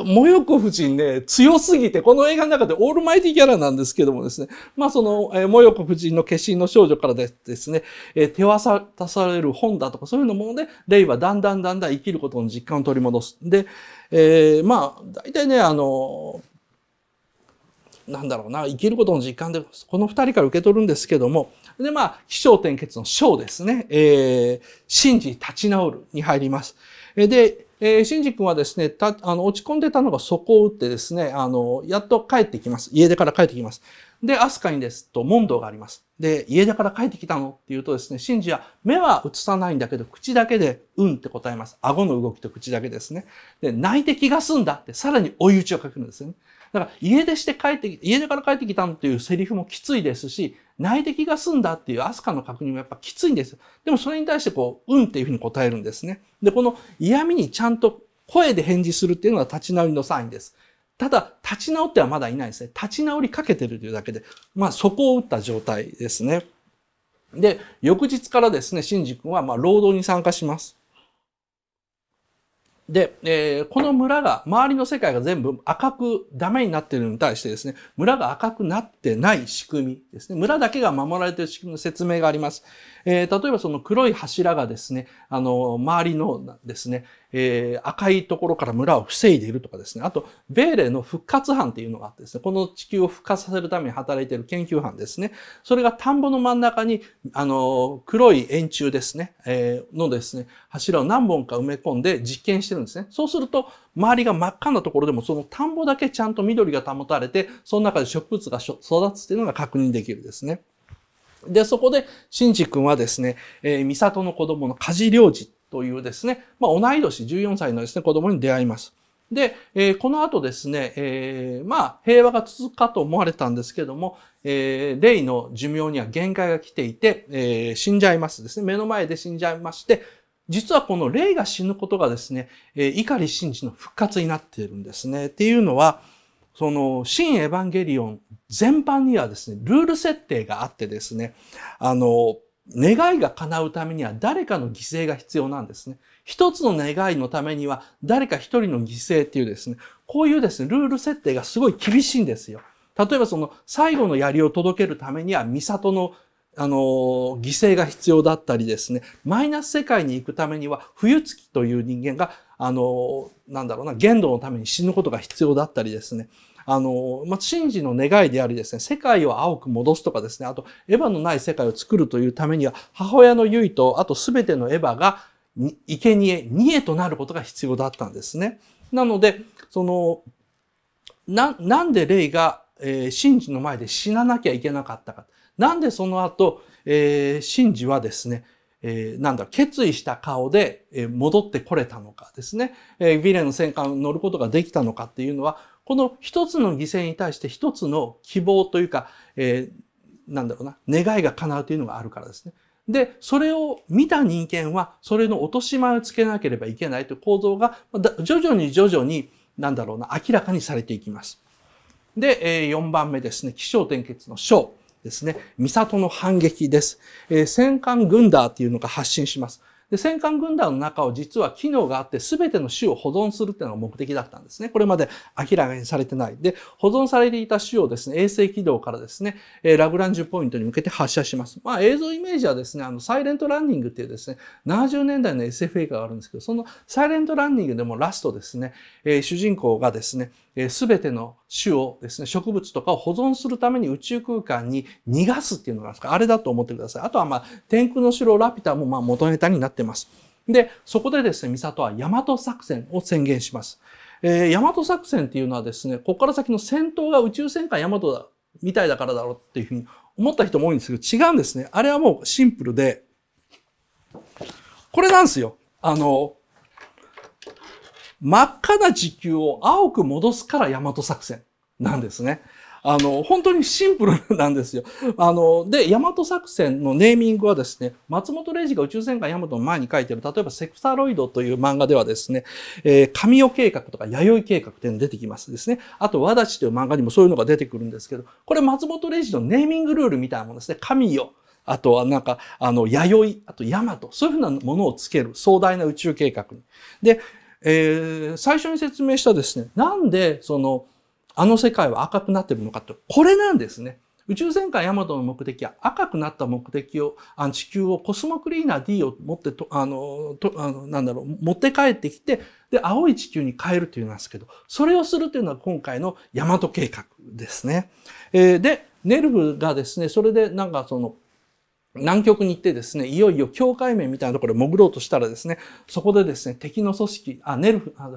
もよこ夫人ね、強すぎて、この映画の中でオールマイティキャラなんですけどもですね、まあその、えー、もよこ夫人の化身の少女からですね、えー、手渡される本だとかそういうのもね、レイはだんだんだんだん生きることの実感を取り戻す。で、えー、まあ、大体ね、あの、なんだろうな、生きることの実感で、この二人から受け取るんですけども、で、まあ、気象点結の章ですね、えー、真事立ち直るに入ります。で、えー、真治君はですね、た、あの、落ち込んでたのがそこを打ってですね、あの、やっと帰ってきます。家出から帰ってきます。で、アスカにですと、問答があります。で、家出から帰ってきたのって言うとですね、シンジは目は映さないんだけど、口だけで、うんって答えます。顎の動きと口だけですね。で、泣いて気が済んだって、さらに追い打ちをかけるんですよね。だから家出して帰って、家出から帰ってきたのっていうセリフもきついですし、内敵が済んだっていうアスカの確認もやっぱきついんです。でもそれに対してこう、うんっていうふうに答えるんですね。で、この嫌味にちゃんと声で返事するっていうのは立ち直りのサインです。ただ、立ち直ってはまだいないですね。立ち直りかけてるというだけで、まあ、そこを打った状態ですね。で、翌日からですね、シンジ君は、まあ、労働に参加します。で、えー、この村が、周りの世界が全部赤くダメになっているのに対してですね、村が赤くなってない仕組みですね、村だけが守られている仕組みの説明があります。えー、例えばその黒い柱がですね、あの、周りのですね、えー、赤いところから村を防いでいるとかですね。あと、ベーレの復活班っていうのがあってですね、この地球を復活させるために働いている研究班ですね。それが田んぼの真ん中に、あの、黒い円柱ですね、えー、のですね、柱を何本か埋め込んで実験してるんですね。そうすると、周りが真っ赤なところでも、その田んぼだけちゃんと緑が保たれて、その中で植物が育つっていうのが確認できるですね。で、そこで、シンジ君はですね、えー、ミサトの子供の事領事。というですね、まあ、同い年14歳のですね、子供に出会います。で、えー、この後ですね、えー、まあ、平和が続くかと思われたんですけども、えー、レイの寿命には限界が来ていて、えー、死んじゃいますですね。目の前で死んじゃいまして、実はこの霊が死ぬことがですね、えー、碇真治の復活になっているんですね。っていうのは、その、新エヴァンゲリオン全般にはですね、ルール設定があってですね、あの、願いが叶うためには誰かの犠牲が必要なんですね。一つの願いのためには誰か一人の犠牲っていうですね、こういうですね、ルール設定がすごい厳しいんですよ。例えばその最後の槍を届けるためには、ミサトのあの、犠牲が必要だったりですね、マイナス世界に行くためには、冬月という人間が、あの、なんだろうな、限度のために死ぬことが必要だったりですね、あの、まあ、真珠の願いでありですね、世界を青く戻すとかですね、あと、エヴァのない世界を作るというためには、母親の結衣と、あとすべてのエヴァが、生贄、えとなることが必要だったんですね。なので、その、な、なんでレイが、えー、真珠の前で死ななきゃいけなかったか。なんでその後、えー、真珠はですね、えー、なんだ、決意した顔で、えー、戻ってこれたのかですね、えー、ヴィレンの戦艦に乗ることができたのかっていうのは、この一つの犠牲に対して一つの希望というか、えー、なんだろうな、願いが叶うというのがあるからですね。で、それを見た人間は、それの落とし前をつけなければいけないという構造が、徐々に徐々に、なんだろうな、明らかにされていきます。で、4番目ですね、気象転結の章ですね、三里の反撃です。えー、戦艦軍団っていうのが発信します。で、戦艦軍団の中を実は機能があって全ての種を保存するっていうのが目的だったんですね。これまで明らかにされてない。で、保存されていた種をですね、衛星軌道からですね、えラグランジュポイントに向けて発射します。まあ映像イメージはですね、あの、サイレントランニングっていうですね、70年代の SF 映画があるんですけど、そのサイレントランニングでもラストですね、えー、主人公がですね、すべての種をですね、植物とかを保存するために宇宙空間に逃がすっていうのがあんですかあれだと思ってください。あとはまあ、天空の城ラピュタもまあ元ネタになってます。で、そこでですね、ミサトは大和作戦を宣言します。えー、大和作戦っていうのはですね、ここから先の戦闘が宇宙戦艦ヤマトだ、みたいだからだろうっていうふうに思った人も多いんですけど、違うんですね。あれはもうシンプルで、これなんですよ。あの、真っ赤な地球を青く戻すから大和作戦なんですね。あの、本当にシンプルなんですよ。あの、で、大和作戦のネーミングはですね、松本零士が宇宙戦艦ヤマトの前に書いてる、例えばセクサロイドという漫画ではですね、えー、神尾計画とか弥生計画っていうの出てきますですね。あと、和立という漫画にもそういうのが出てくるんですけど、これ松本零士のネーミングルールみたいなものですね。神よ。あとはなんか、あの、弥生、あと大和、そういうふうなものをつける壮大な宇宙計画に。で、えー、最初に説明したですね、なんでその、あの世界は赤くなってるのかと、これなんですね。宇宙戦艦ヤマトの目的は赤くなった目的を、あの地球をコスモクリーナー D を持ってと、あの、とあのなんだろう、持って帰ってきて、で、青い地球に変えるというんですけど、それをするというのは今回のヤマト計画ですね。えー、で、ネルフがですね、それでなんかその、南極に行ってですね、いよいよ境界面みたいなところで潜ろうとしたらですね、そこでですね、敵の組織、あ、ネルフ、あ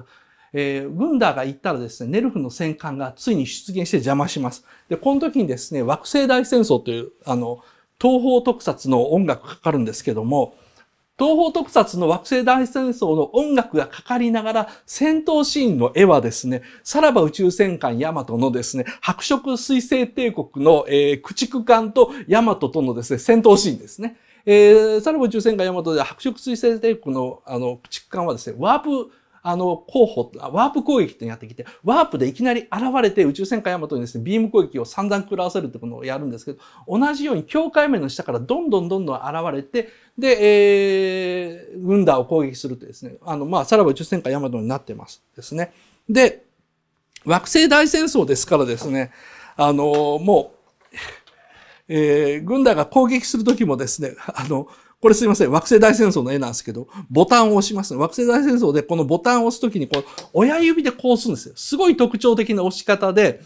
えー、グンダーが行ったらですね、ネルフの戦艦がついに出現して邪魔します。で、この時にですね、惑星大戦争という、あの、東方特撮の音楽かかるんですけども、東方特撮の惑星大戦争の音楽がかかりながら戦闘シーンの絵はですね、さらば宇宙戦艦ヤマトのですね、白色水星帝国の、えー、駆逐艦とヤマトとのですね、戦闘シーンですね。えー、さらば宇宙戦艦ヤマトで白色水星帝国のあの駆逐艦はですね、ワープあの、候補、ワープ攻撃ってやってきて、ワープでいきなり現れて宇宙戦艦ヤマトにですね、ビーム攻撃を散々食らわせるってことをやるんですけど、同じように境界面の下からどんどんどんどん現れて、で、えー、ウンダーを攻撃するとですね、あの、まあ、さらば宇宙戦艦ヤマトになってます。ですね。で、惑星大戦争ですからですね、あの、もう、えー、軍団が攻撃するときもですね、あの、これすいません。惑星大戦争の絵なんですけど、ボタンを押します、惑星大戦争でこのボタンを押すときに、こう、親指でこうするんですよ。すごい特徴的な押し方で、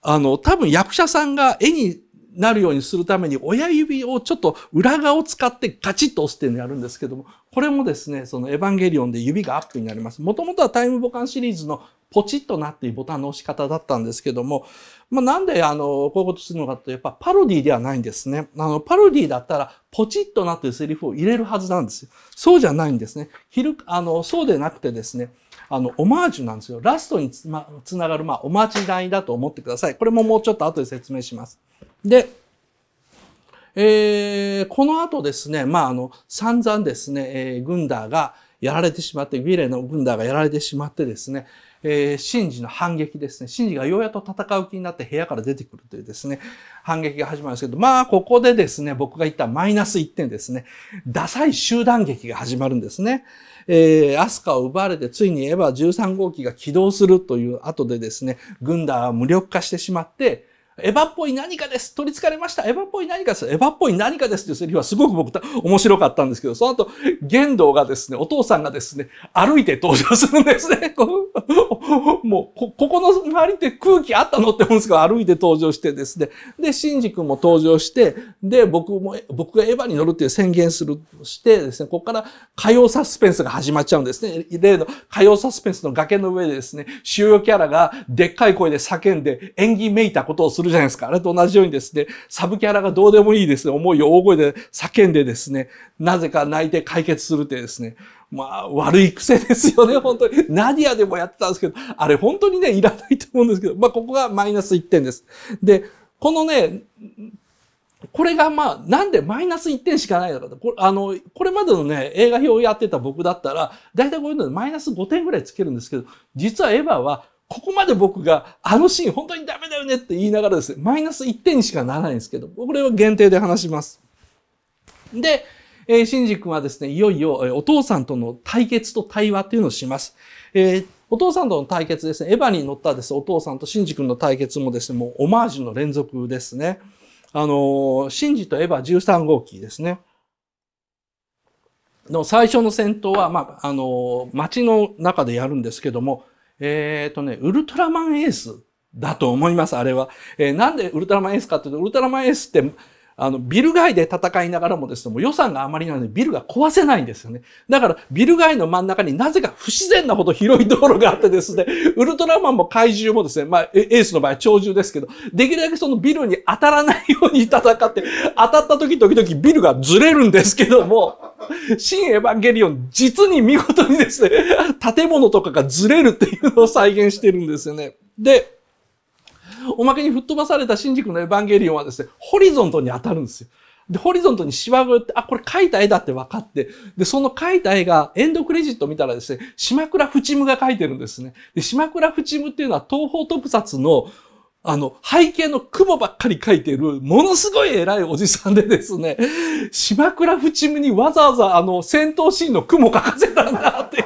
あの、多分役者さんが絵になるようにするために親指をちょっと裏側を使ってガチッと押すっていうのやるんですけども、これもですね、そのエヴァンゲリオンで指がアップになります。もともとはタイムボカンシリーズのポチッとなっていうボタンの押し方だったんですけども、まあ、なんであの、こういうことするのかって、やっぱパロディではないんですね。あの、パロディだったら、ポチッとなっていうセリフを入れるはずなんですよ。そうじゃないんですね。昼、あの、そうでなくてですね、あの、オマージュなんですよ。ラストにつ,、ま、つながる、まあ、おージュいだと思ってください。これももうちょっと後で説明します。で、えー、この後ですね、まあ、あの、散々ですね、えー、軍団がやられてしまって、ウィレの軍団がやられてしまってですね、えー、神事の反撃ですね。神事がようやと戦う気になって部屋から出てくるというですね、反撃が始まるんですけど、まあ、ここでですね、僕が言ったマイナス1点ですね、ダサい集団劇が始まるんですね。えー、アスカを奪われて、ついにエヴァ13号機が起動するという後でですね、軍団は無力化してしまって、エヴァっぽい何かです取りつかれましたエヴァっぽい何かですエヴァっぽい何かですっていうセリフはすごく僕面白かったんですけど、その後、玄道がですね、お父さんがですね、歩いて登場するんですね。もうこ、ここの周りって空気あったのって思うんですけど、歩いて登場してですね。で、シンジ君も登場して、で、僕も、僕がエヴァに乗るっていう宣言する、してですね、ここから火曜サスペンスが始まっちゃうんですね。例の火曜サスペンスの崖の上でですね、主要キャラがでっかい声で叫んで演技めいたことをするるじゃないですか。あれと同じようにですね、サブキャラがどうでもいいですね、思いを大声で叫んでですね、なぜか泣いて解決するってですね、まあ、悪い癖ですよね、本当に。ナディアでもやってたんですけど、あれ本当にね、いらないと思うんですけど、まあ、ここがマイナス1点です。で、このね、これがまあ、なんでマイナス1点しかないのかと。これ、あの、これまでのね、映画表をやってた僕だったら、だいたいこういうのでマイナス5点ぐらいつけるんですけど、実はエヴァはここまで僕が、あのシーン本当にダメだよねって言いながらですね、マイナス1点にしかならないんですけど、これは限定で話します。で、えー、シンジ君はですね、いよいよ、えお父さんとの対決と対話っていうのをします。えー、お父さんとの対決ですね、エヴァに乗ったですお父さんとシンジ君の対決もですね、もうオマージュの連続ですね。あのシンジとエヴァ13号機ですね。の最初の戦闘は、まあ、あの街の中でやるんですけども、えっ、ー、とね、ウルトラマンエースだと思います、あれは。えー、なんでウルトラマンエースかっていうと、ウルトラマンエースってあの、ビル街で戦いながらもですね、もう予算があまりないのでビルが壊せないんですよね。だから、ビル街の真ん中になぜか不自然なほど広い道路があってですね、ウルトラマンも怪獣もですね、まあ、エースの場合、鳥獣ですけど、できるだけそのビルに当たらないように戦って、当たった時時々ビルがずれるんですけども、新エヴァンゲリオン、実に見事にですね、建物とかがずれるっていうのを再現してるんですよね。で、おまけに吹っ飛ばされた新宿のエヴァンゲリオンはですね、ホリゾントに当たるんですよ。で、ホリゾントにワが寄って、あ、これ描いた絵だって分かって、で、その描いた絵が、エンドクレジット見たらですね、島倉チムが描いてるんですね。で、島倉チムっていうのは東方特撮の、あの、背景の雲ばっかり描いてる、ものすごい偉いおじさんでですね、島倉チムにわざわざあの、戦闘シーンの雲描かせたんだって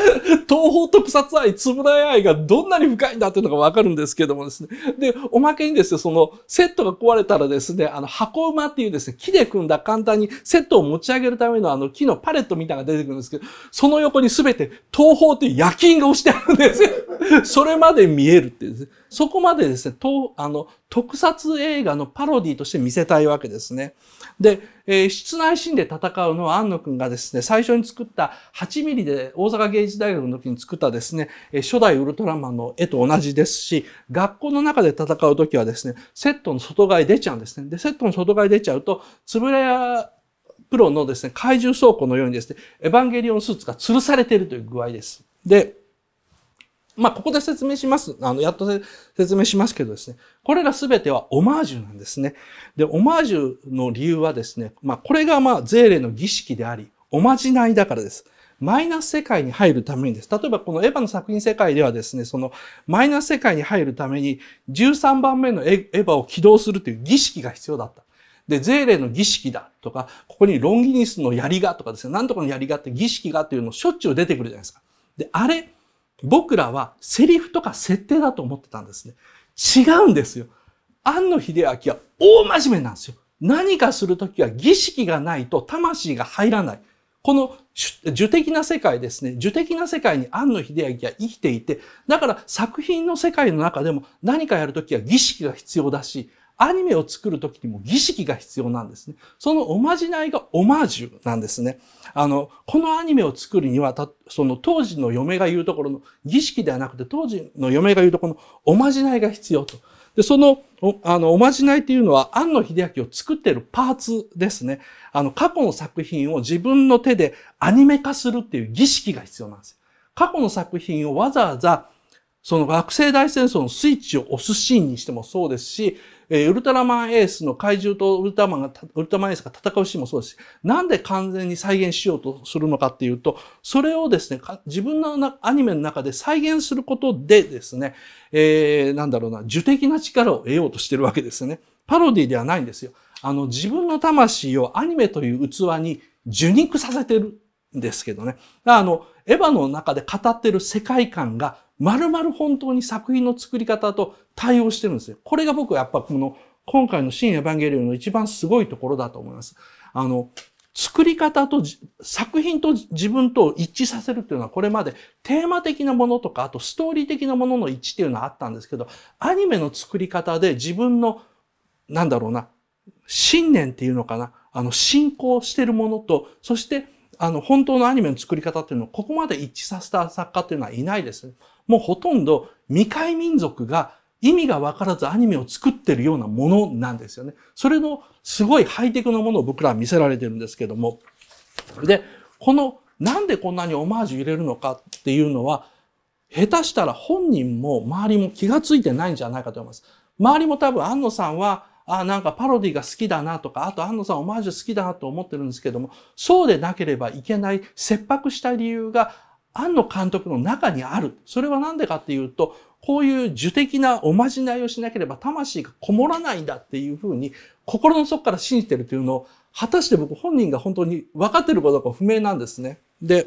東方特撮愛、つぶら愛がどんなに深いんだっていうのがわかるんですけどもですね。で、おまけにですね、そのセットが壊れたらですね、あの箱馬っていうですね、木で組んだ簡単にセットを持ち上げるためのあの木のパレットみたいなのが出てくるんですけど、その横にすべて東方っていう夜勤が押してあるんですよ。それまで見えるっていうですね。そこまでですね、とあの特撮映画のパロディとして見せたいわけですね。で、えー、室内シーンで戦うのは安野くんがですね、最初に作った8ミリで大阪芸術大学の時に作ったですね、初代ウルトラマンの絵と同じですし、学校の中で戦う時はですね、セットの外側へ出ちゃうんですね。で、セットの外側へ出ちゃうと、つぶ屋プロのですね、怪獣倉庫のようにですね、エヴァンゲリオンスーツが吊るされているという具合です。で、まあ、ここで説明します。あの、やっと説明しますけどですね。これらすべてはオマージュなんですね。で、オマージュの理由はですね、まあ、これがまあ、税礼の儀式であり、おまじないだからです。マイナス世界に入るためにです。例えばこのエヴァの作品世界ではですね、そのマイナス世界に入るために13番目のエヴァを起動するという儀式が必要だった。で、税礼の儀式だとか、ここにロンギニスの槍がとかですね、なんとかの槍がって儀式がっていうのしょっちゅう出てくるじゃないですか。で、あれ、僕らはセリフとか設定だと思ってたんですね。違うんですよ。庵野秀明は大真面目なんですよ。何かするときは儀式がないと魂が入らない。この受的な世界ですね。受的な世界に庵野秀明は生きていて、だから作品の世界の中でも何かやるときは儀式が必要だし、アニメを作る時にも儀式が必要なんですね。そのおまじないがオマージュなんですね。あの、このアニメを作るには、その当時の嫁が言うところの儀式ではなくて、当時の嫁が言うところのおまじないが必要と。で、その、おあのおまじないっていうのは、庵野秀明を作ってるパーツですね。あの、過去の作品を自分の手でアニメ化するっていう儀式が必要なんですよ。過去の作品をわざわざ、その学生大戦争のスイッチを押すシーンにしてもそうですし、えウルトラマンエースの怪獣とウルトラマンが、ウルトラマンエースが戦うシーンもそうですし、なんで完全に再現しようとするのかっていうと、それをですね、自分のアニメの中で再現することでですね、えー、なんだろうな、受的な力を得ようとしてるわけですよね。パロディではないんですよ。あの、自分の魂をアニメという器に受肉させてるんですけどね。あの、エヴァの中で語ってる世界観が丸々本当に作品の作り方と対応してるんですよ。これが僕はやっぱこの今回の新エヴァンゲリオンの一番すごいところだと思います。あの、作り方と作品と自分と一致させるっていうのはこれまでテーマ的なものとかあとストーリー的なものの一致っていうのはあったんですけどアニメの作り方で自分のなんだろうな信念っていうのかなあの信仰してるものとそしてあの本当のアニメの作り方っていうのをここまで一致させた作家っていうのはいないです。もうほとんど未開民族が意味がわからずアニメを作ってるようなものなんですよね。それのすごいハイテクなものを僕らは見せられてるんですけども。で、このなんでこんなにオマージュ入れるのかっていうのは、下手したら本人も周りも気がついてないんじゃないかと思います。周りも多分安野さんは、あなんかパロディが好きだなとか、あと安野さんオマージュ好きだなと思ってるんですけども、そうでなければいけない切迫した理由が庵野監督の中にある。それは何でかっていうと、こういう受的なおまじないをしなければ魂がこもらないんだっていうふうに心の底から信じてるというのを果たして僕本人が本当に分かってることか不明なんですね。で、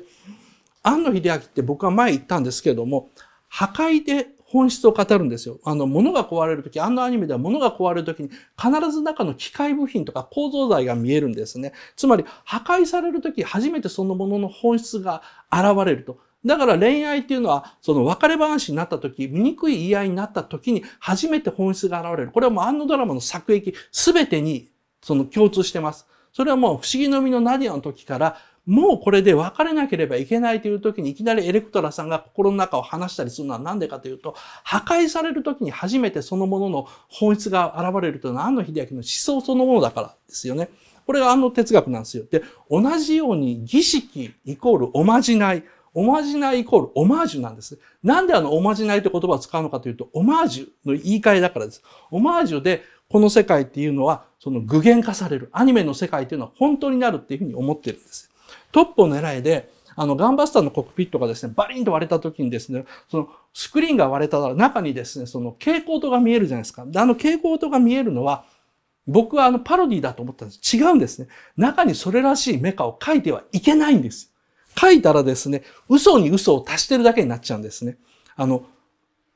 庵野秀明って僕は前言ったんですけども、破壊で本質を語るんですよ。あの、物が壊れるとき、あのアニメでは物が壊れるときに必ず中の機械部品とか構造材が見えるんですね。つまり、破壊されるとき、初めてそのものの本質が現れると。だから恋愛っていうのは、その別れ話になった時、醜い言い合いになった時に初めて本質が現れる。これはもうあのドラマの作役すべてにその共通してます。それはもう不思議の実のナディアの時から、もうこれで別れなければいけないという時にいきなりエレクトラさんが心の中を話したりするのは何でかというと、破壊される時に初めてそのものの本質が現れるというのは安野秀明の思想そのものだからですよね。これがあの哲学なんですよ。で、同じように儀式イコールおまじない。おまじないイコールオマージュなんです。なんであのおまじないって言葉を使うのかというと、オマージュの言い換えだからです。オマージュでこの世界っていうのはその具現化される。アニメの世界っていうのは本当になるっていうふうに思ってるんです。トップを狙いで、あの、ガンバスターのコックピットがですね、バリンと割れた時にですね、そのスクリーンが割れた中にですね、その蛍光灯が見えるじゃないですか。で、あの蛍光灯が見えるのは、僕はあのパロディだと思ったんです。違うんですね。中にそれらしいメカを書いてはいけないんです。書いたらですね、嘘に嘘を足してるだけになっちゃうんですね。あの、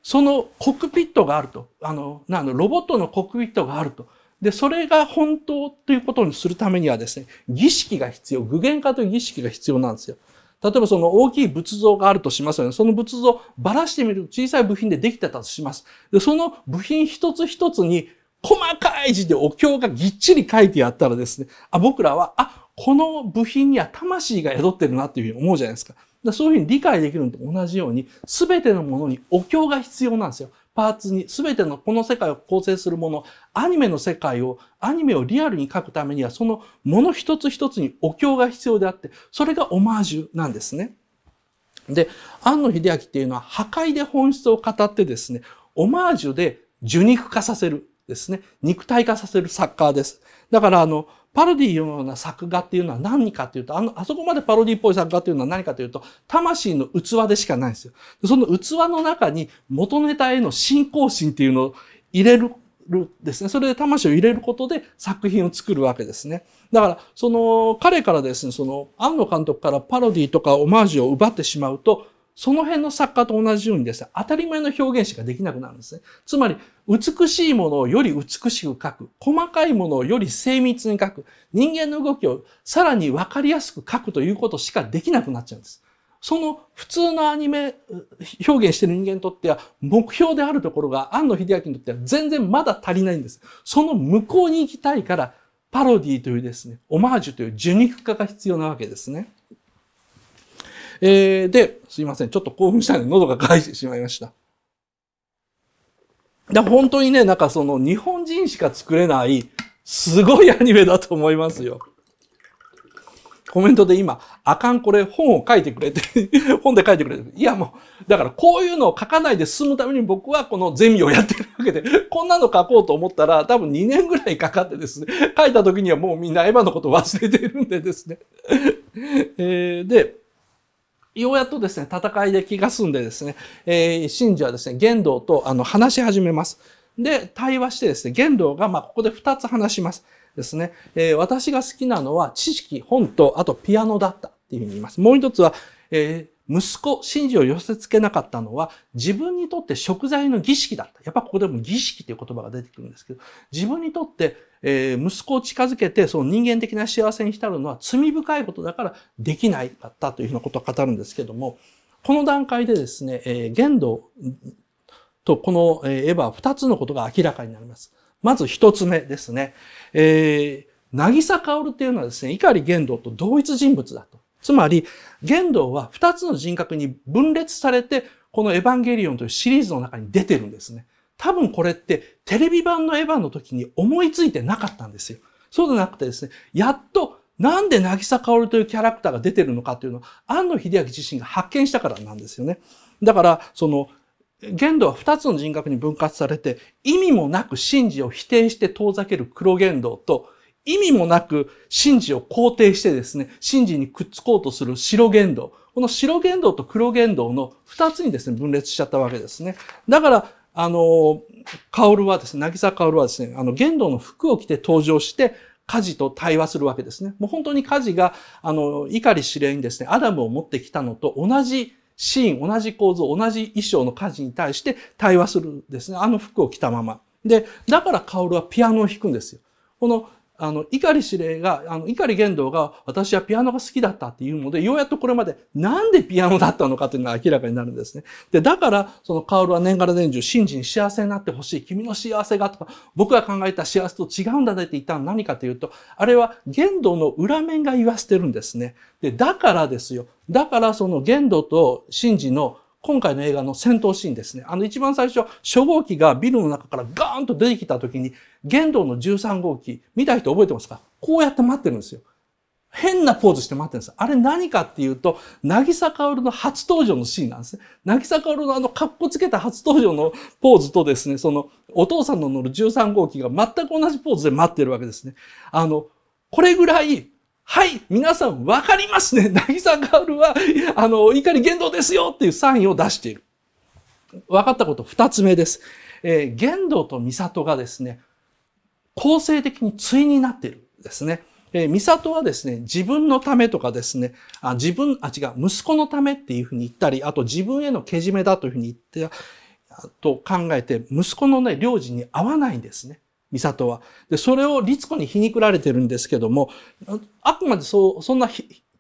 そのコックピットがあると。あの、なの、ロボットのコックピットがあると。で、それが本当ということにするためにはですね、儀式が必要、具現化という儀式が必要なんですよ。例えばその大きい仏像があるとしますよね。その仏像ばらしてみると小さい部品でできてたとします。で、その部品一つ一つに細かい字でお経がぎっちり書いてあったらですね、あ、僕らは、あ、この部品には魂が宿ってるなというふうに思うじゃないですか。だそういうふうに理解できるのと同じように、すべてのものにお経が必要なんですよ。パーツに、全てのこの世界を構成するもの、アニメの世界を、アニメをリアルに描くためには、そのもの一つ一つにお経が必要であって、それがオマージュなんですね。で、庵野秀明っていうのは破壊で本質を語ってですね、オマージュで受肉化させるですね、肉体化させる作家です。だからあの、パロディーのような作画っていうのは何かっていうと、あの、あそこまでパロディーっぽい作画っていうのは何かというと、魂の器でしかないんですよ。その器の中に元ネタへの信仰心っていうのを入れるですね。それで魂を入れることで作品を作るわけですね。だから、その、彼からですね、その、安野監督からパロディーとかオマージュを奪ってしまうと、その辺の作家と同じようにですね、当たり前の表現しかできなくなるんですね。つまり、美しいものをより美しく描く、細かいものをより精密に描く、人間の動きをさらにわかりやすく描くということしかできなくなっちゃうんです。その普通のアニメ表現してる人間にとっては目標であるところが安野秀明にとっては全然まだ足りないんです。その向こうに行きたいからパロディというですね、オマージュという受肉化が必要なわけですね。えー、で、すいません。ちょっと興奮したんで喉が渇いてしまいました。で本当にね、なんかその日本人しか作れないすごいアニメだと思いますよ。コメントで今、あかんこれ本を書いてくれて 本で書いてくれて、いやもう、だからこういうのを書かないで進むために僕はこのゼミをやってるわけで、こんなの書こうと思ったら多分2年ぐらいかかってですね、書いた時にはもうみんなエヴァのこと忘れてるんでですねえー、で、ようやっとですね、戦いで気が済んでですね、えー、信事はですね、玄道とあの話し始めます。で、対話してですね、玄道が、まあ、ここで2つ話します。ですね、えー、私が好きなのは知識、本と、あとピアノだったっていうふうに言います。もう一つは、えー息子、信事を寄せ付けなかったのは、自分にとって食材の儀式だった。やっぱここでも儀式という言葉が出てくるんですけど、自分にとってえー、息子を近づけて、その人間的な幸せに浸るのは罪深いことだからできないだったというふうなことを語るんですけども、この段階でですね、えー、限度とこのエヴァ二つのことが明らかになります。まず一つ目ですね。えー、渚薫っていうのはですね、碇玄度と同一人物だと。つまり、玄度は二つの人格に分裂されて、このエヴァンゲリオンというシリーズの中に出てるんですね。多分これってテレビ版のエヴァの時に思いついてなかったんですよ。そうでなくてですね、やっとなんで渚薫というキャラクターが出てるのかというのは、安野秀明自身が発見したからなんですよね。だから、その、玄動は二つの人格に分割されて、意味もなく真治を否定して遠ざける黒玄動と、意味もなく真治を肯定してですね、真治にくっつこうとする白玄動。この白玄動と黒玄動の二つにですね、分裂しちゃったわけですね。だから、あの、薫はですね、渚薫はですね、あの、玄道の服を着て登場して、火事と対話するわけですね。もう本当に火事が、あの、怒り司令にですね、アダムを持ってきたのと同じシーン、同じ構造、同じ衣装の火事に対して対話するんですね。あの服を着たまま。で、だから薫はピアノを弾くんですよ。このあの、碇司令が、あの、碇玄道が、私はピアノが好きだったっていうので、ようやっとこれまで、なんでピアノだったのかというのが明らかになるんですね。で、だから、その、カオルは年がら年中、信心幸せになってほしい。君の幸せが、とか、僕が考えた幸せと違うんだねって言ったのは何かというと、あれは、玄道の裏面が言わせてるんですね。で、だからですよ。だから、その、玄道と真珠の、今回の映画の戦闘シーンですね。あの一番最初、初号機がビルの中からガーンと出てきた時に、玄道の13号機、見た人覚えてますかこうやって待ってるんですよ。変なポーズして待ってるんです。あれ何かっていうと、渚薫の初登場のシーンなんですね。渚薫のあの、格好つけた初登場のポーズとですね、その、お父さんの乗る13号機が全く同じポーズで待ってるわけですね。あの、これぐらいはい、皆さんわかりますね。渚カールは、あの、怒り言動ですよっていうサインを出している。分かったこと二つ目です。えー、玄道と美里がですね、構成的に対になっているんですね。えー、美里はですね、自分のためとかですね、あ自分、あ、違う、息子のためっていうふうに言ったり、あと自分へのけじめだというふうに言って、と考えて、息子のね、領事に合わないんですね。サトは。で、それを律子に皮肉られてるんですけども、あくまでそう、そんな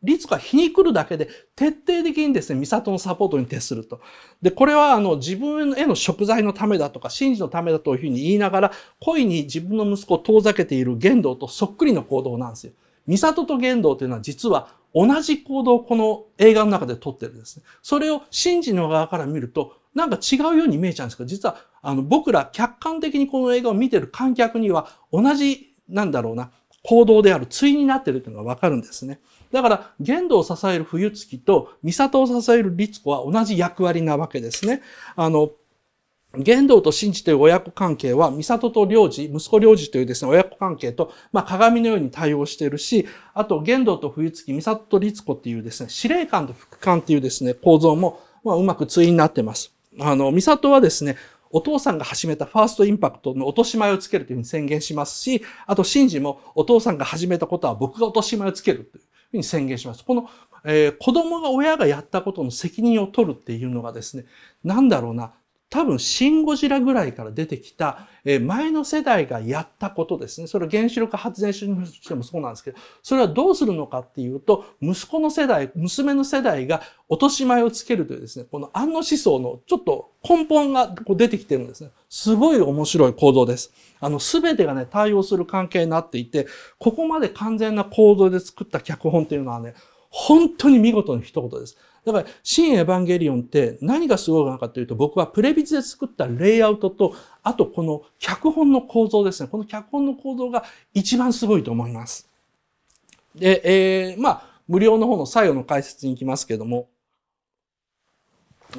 律子は皮肉るだけで、徹底的にですね、サトのサポートに徹すると。で、これはあの、自分への贖罪のためだとか、真珠のためだというふうに言いながら、恋に自分の息子を遠ざけている玄道とそっくりの行動なんですよ。サトと玄道というのは実は同じ行動をこの映画の中で撮ってるんですね。それを真珠の側から見ると、なんか違うように見えちゃうんですけど、実は、あの、僕ら客観的にこの映画を見てる観客には、同じ、なんだろうな、行動である対になってるっていうのがわかるんですね。だから、玄度を支える冬月と、美里を支える律子は同じ役割なわけですね。あの、玄道と信じという親子関係は、美里と領事、息子領事というですね、親子関係と、まあ、鏡のように対応しているし、あと、玄道と冬月、美里と律子っていうですね、司令官と副官っていうですね、構造も、まあ、うまく対になってます。あの、ミサトはですね、お父さんが始めたファーストインパクトの落とし前をつけるというふうに宣言しますし、あと、シンジもお父さんが始めたことは僕が落とし前をつけるというふうに宣言します。この、えー、子供が親がやったことの責任を取るっていうのがですね、なんだろうな、多分シン・ゴジラぐらいから出てきた、え前の世代がやったことですね。それは原子力発電所にしてもそうなんですけど、それはどうするのかっていうと、息子の世代、娘の世代が落とし前をつけるというですね、この安野思想のちょっと根本がこう出てきてるんですね。すごい面白い構造です。あの、すべてがね、対応する関係になっていて、ここまで完全な構造で作った脚本っていうのはね、本当に見事の一言です。だから、新エヴァンゲリオンって何がすごいのかというと、僕はプレビズで作ったレイアウトと、あとこの脚本の構造ですね。この脚本の構造が一番すごいと思います。で、えー、まあ、無料の方の最後の解説に行きますけども、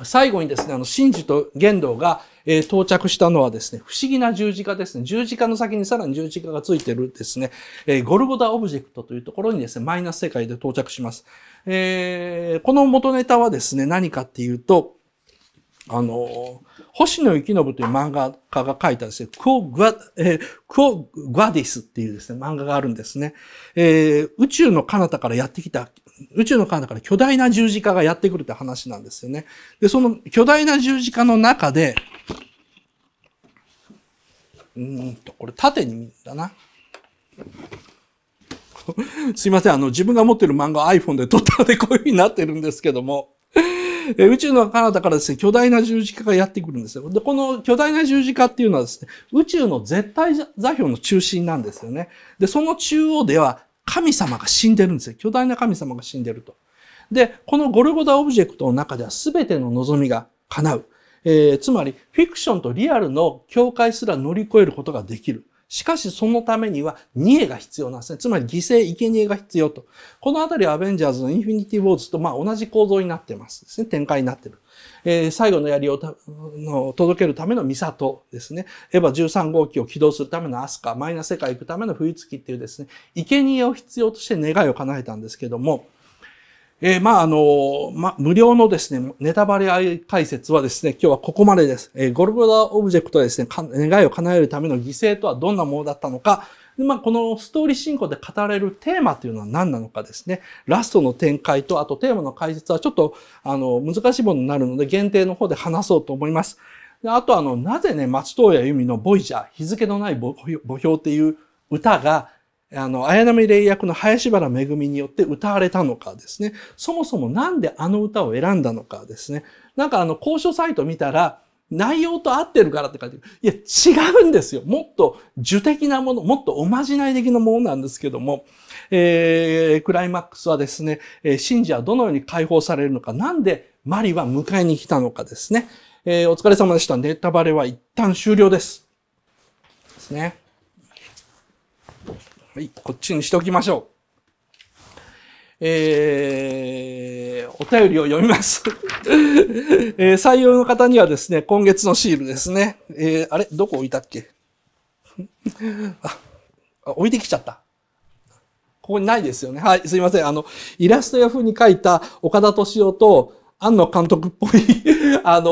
最後にですね、あの、真珠と玄道が、えー、到着したのはですね、不思議な十字架ですね。十字架の先にさらに十字架がついてるですね、えー、ゴルゴダオブジェクトというところにですね、マイナス世界で到着します。えー、この元ネタはですね、何かっていうと、あの、星野幸信という漫画家が書いたですね、クオ・グア、えー、クオ・グアディスっていうですね、漫画があるんですね。えー、宇宙の彼方からやってきた宇宙の彼方から巨大な十字架がやってくるって話なんですよね。で、その巨大な十字架の中で、うんと、これ縦にだな。すいません、あの、自分が持ってる漫画 iPhone で撮ったのでこういう風になってるんですけども、え宇宙の彼方からですね、巨大な十字架がやってくるんですよ。で、この巨大な十字架っていうのはですね、宇宙の絶対座標の中心なんですよね。で、その中央では神様が死んでるんですよ。巨大な神様が死んでると。で、このゴルゴダオブジェクトの中では全ての望みが叶う。えー、つまり、フィクションとリアルの境界すら乗り越えることができる。しかし、そのためには、煮えが必要なんですね。つまり、犠牲、生贄が必要と。このあたりはアベンジャーズのインフィニティ・ウォーズと、まあ、同じ構造になってます。ですね。展開になってる。えー、最後の槍をの届けるためのミサトですね。エヴァ13号機を起動するためのアスカ、マイナ世界行くための冬月っていうですね、生贄を必要として願いを叶えたんですけども、えー、まあ、あの、ま、無料のですね、ネタバレ解説はですね、今日はここまでです。えー、ゴルゴダオブジェクトはですね、願いを叶えるための犠牲とはどんなものだったのか、でまあ、このストーリー進行で語られるテーマというのは何なのかですね、ラストの展開と、あとテーマの解説はちょっと、あの、難しいものになるので、限定の方で話そうと思います。であと、あの、なぜね、松任谷由実のボイジャー、日付のない墓標っていう歌が、あの、綾波霊役の林原めぐみによって歌われたのかですね。そもそもなんであの歌を選んだのかですね。なんかあの、交渉サイト見たら、内容と合ってるからって書いてる。いや、違うんですよ。もっと樹的なもの、もっとおまじない的なものなんですけども、えー、クライマックスはですね、信者はどのように解放されるのか、なんでマリは迎えに来たのかですね。えー、お疲れ様でした。ネタバレは一旦終了です。ですね。はい、こっちにしておきましょう。えー、お便りを読みます えー、採用の方にはですね、今月のシールですね。えー、あれどこ置いたっけ あ、置いてきちゃった。ここにないですよね。はい、すいません。あの、イラストや風に書いた岡田敏夫と、庵野監督っぽい あの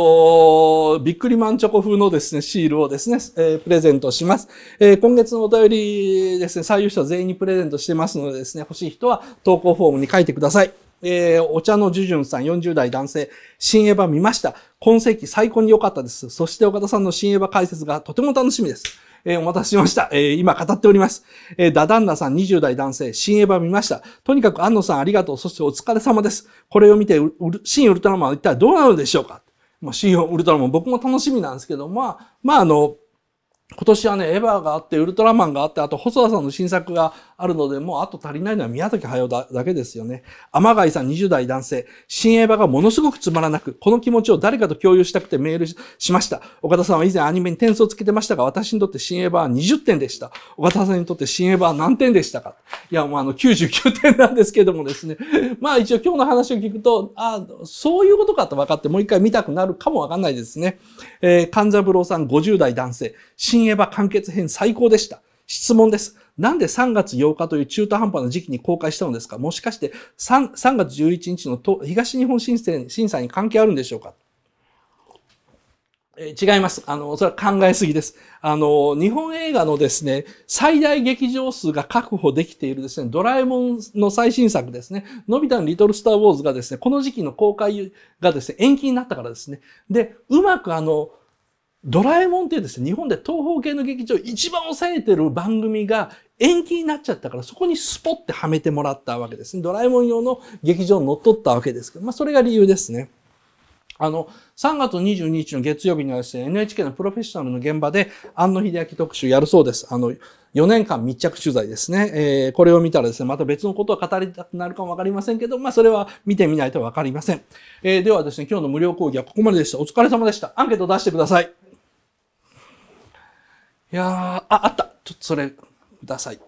ー、びっくりマンチョコ風のですね、シールをですね、えー、プレゼントします。えー、今月のお便りですね、採用者全員にプレゼントしてますのでですね、欲しい人は投稿フォームに書いてください。えー、お茶のジュジュンさん、40代男性、新エヴァ見ました。今世紀最高に良かったです。そして岡田さんの新エヴァ解説がとても楽しみです。えー、お待たせしました。えー、今語っております。えー、ダダンナさん20代男性、新エヴァ見ました。とにかく安野さんありがとう。そしてお疲れ様です。これを見て、新ウルトラマンは一体どうなるでしょうかまあ、新ウルトラマン僕も楽しみなんですけど、まあ、まああの、今年はね、エヴァがあって、ウルトラマンがあって、あと細田さんの新作があるので、もうあと足りないのは宮崎駿だだけですよね。天海さん20代男性、新エヴァがものすごくつまらなく、この気持ちを誰かと共有したくてメールしました。岡田さんは以前アニメに点数をつけてましたが、私にとって新エヴァは20点でした。岡田さんにとって新エヴァは何点でしたかいや、もうあの99点なんですけどもですね。まあ一応今日の話を聞くと、ああ、そういうことかと分かってもう一回見たくなるかもわかんないですね。えー、勘三郎さん50代男性、新新エヴァ完結編最高でした。質問です。なんで3月8日という中途半端な時期に公開したのですかもしかして 3, 3月11日の東日本審査に関係あるんでしょうか違います。あの、それは考えすぎです。あの、日本映画のですね、最大劇場数が確保できているですね、ドラえもんの最新作ですね、のび太のリトルスターウォーズがですね、この時期の公開がですね、延期になったからですね。で、うまくあの、ドラえもんってですね、日本で東方系の劇場一番抑えてる番組が延期になっちゃったから、そこにスポッてはめてもらったわけですね。ドラえもん用の劇場に乗っ取ったわけですけど、まあそれが理由ですね。あの、3月22日の月曜日にはですね、NHK のプロフェッショナルの現場で、安野秀明特集やるそうです。あの、4年間密着取材ですね。えー、これを見たらですね、また別のことを語りたくなるかもわかりませんけど、まあ、それは見てみないとわかりません。えー、ではですね、今日の無料講義はここまででした。お疲れ様でした。アンケート出してください。いやあ、あった。ちょっとそれ、ください。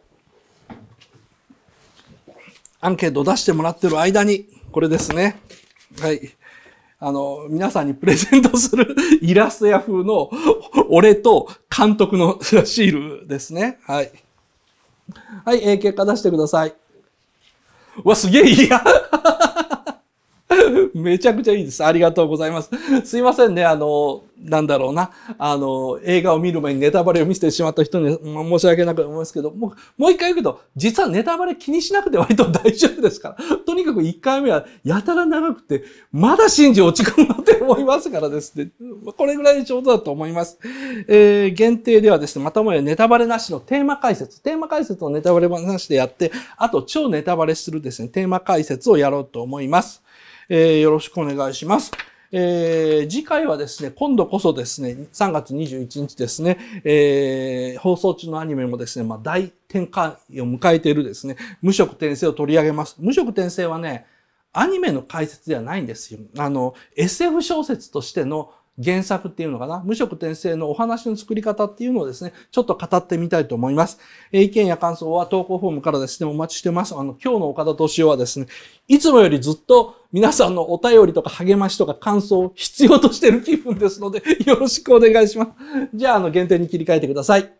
アンケート出してもらってる間に、これですね。はい。あの、皆さんにプレゼントする イラスト屋風の俺と監督のシールですね。はい。はい、えー、結果出してください。うわ、すげえいや。めちゃくちゃいいです。ありがとうございます。すいませんね。あの、なんだろうな。あの、映画を見る前にネタバレを見せてしまった人に申し訳なく思いますけど、もう、もう一回言うけど、実はネタバレ気にしなくて割と大丈夫ですから。とにかく一回目はやたら長くて、まだ信じ落ち込むなって思いますからですね。これぐらいでちょうどだと思います。えー、限定ではですね、またもやネタバレなしのテーマ解説。テーマ解説をネタバレなしでやって、あと超ネタバレするですね、テーマ解説をやろうと思います。えー、よろしくお願いします。えー、次回はですね、今度こそですね、3月21日ですね、えー、放送中のアニメもですね、まあ、大転換を迎えているですね、無色転生を取り上げます。無色転生はね、アニメの解説ではないんですよ。あの、SF 小説としての原作っていうのかな、無職転生のお話の作り方っていうのをですね、ちょっと語ってみたいと思います。え意見や感想は投稿フォームからですね、お待ちしてます。あの、今日の岡田敏夫はですね、いつもよりずっと皆さんのお便りとか励ましとか感想を必要としてる気分ですので、よろしくお願いします。じゃあ、あの、限定に切り替えてください。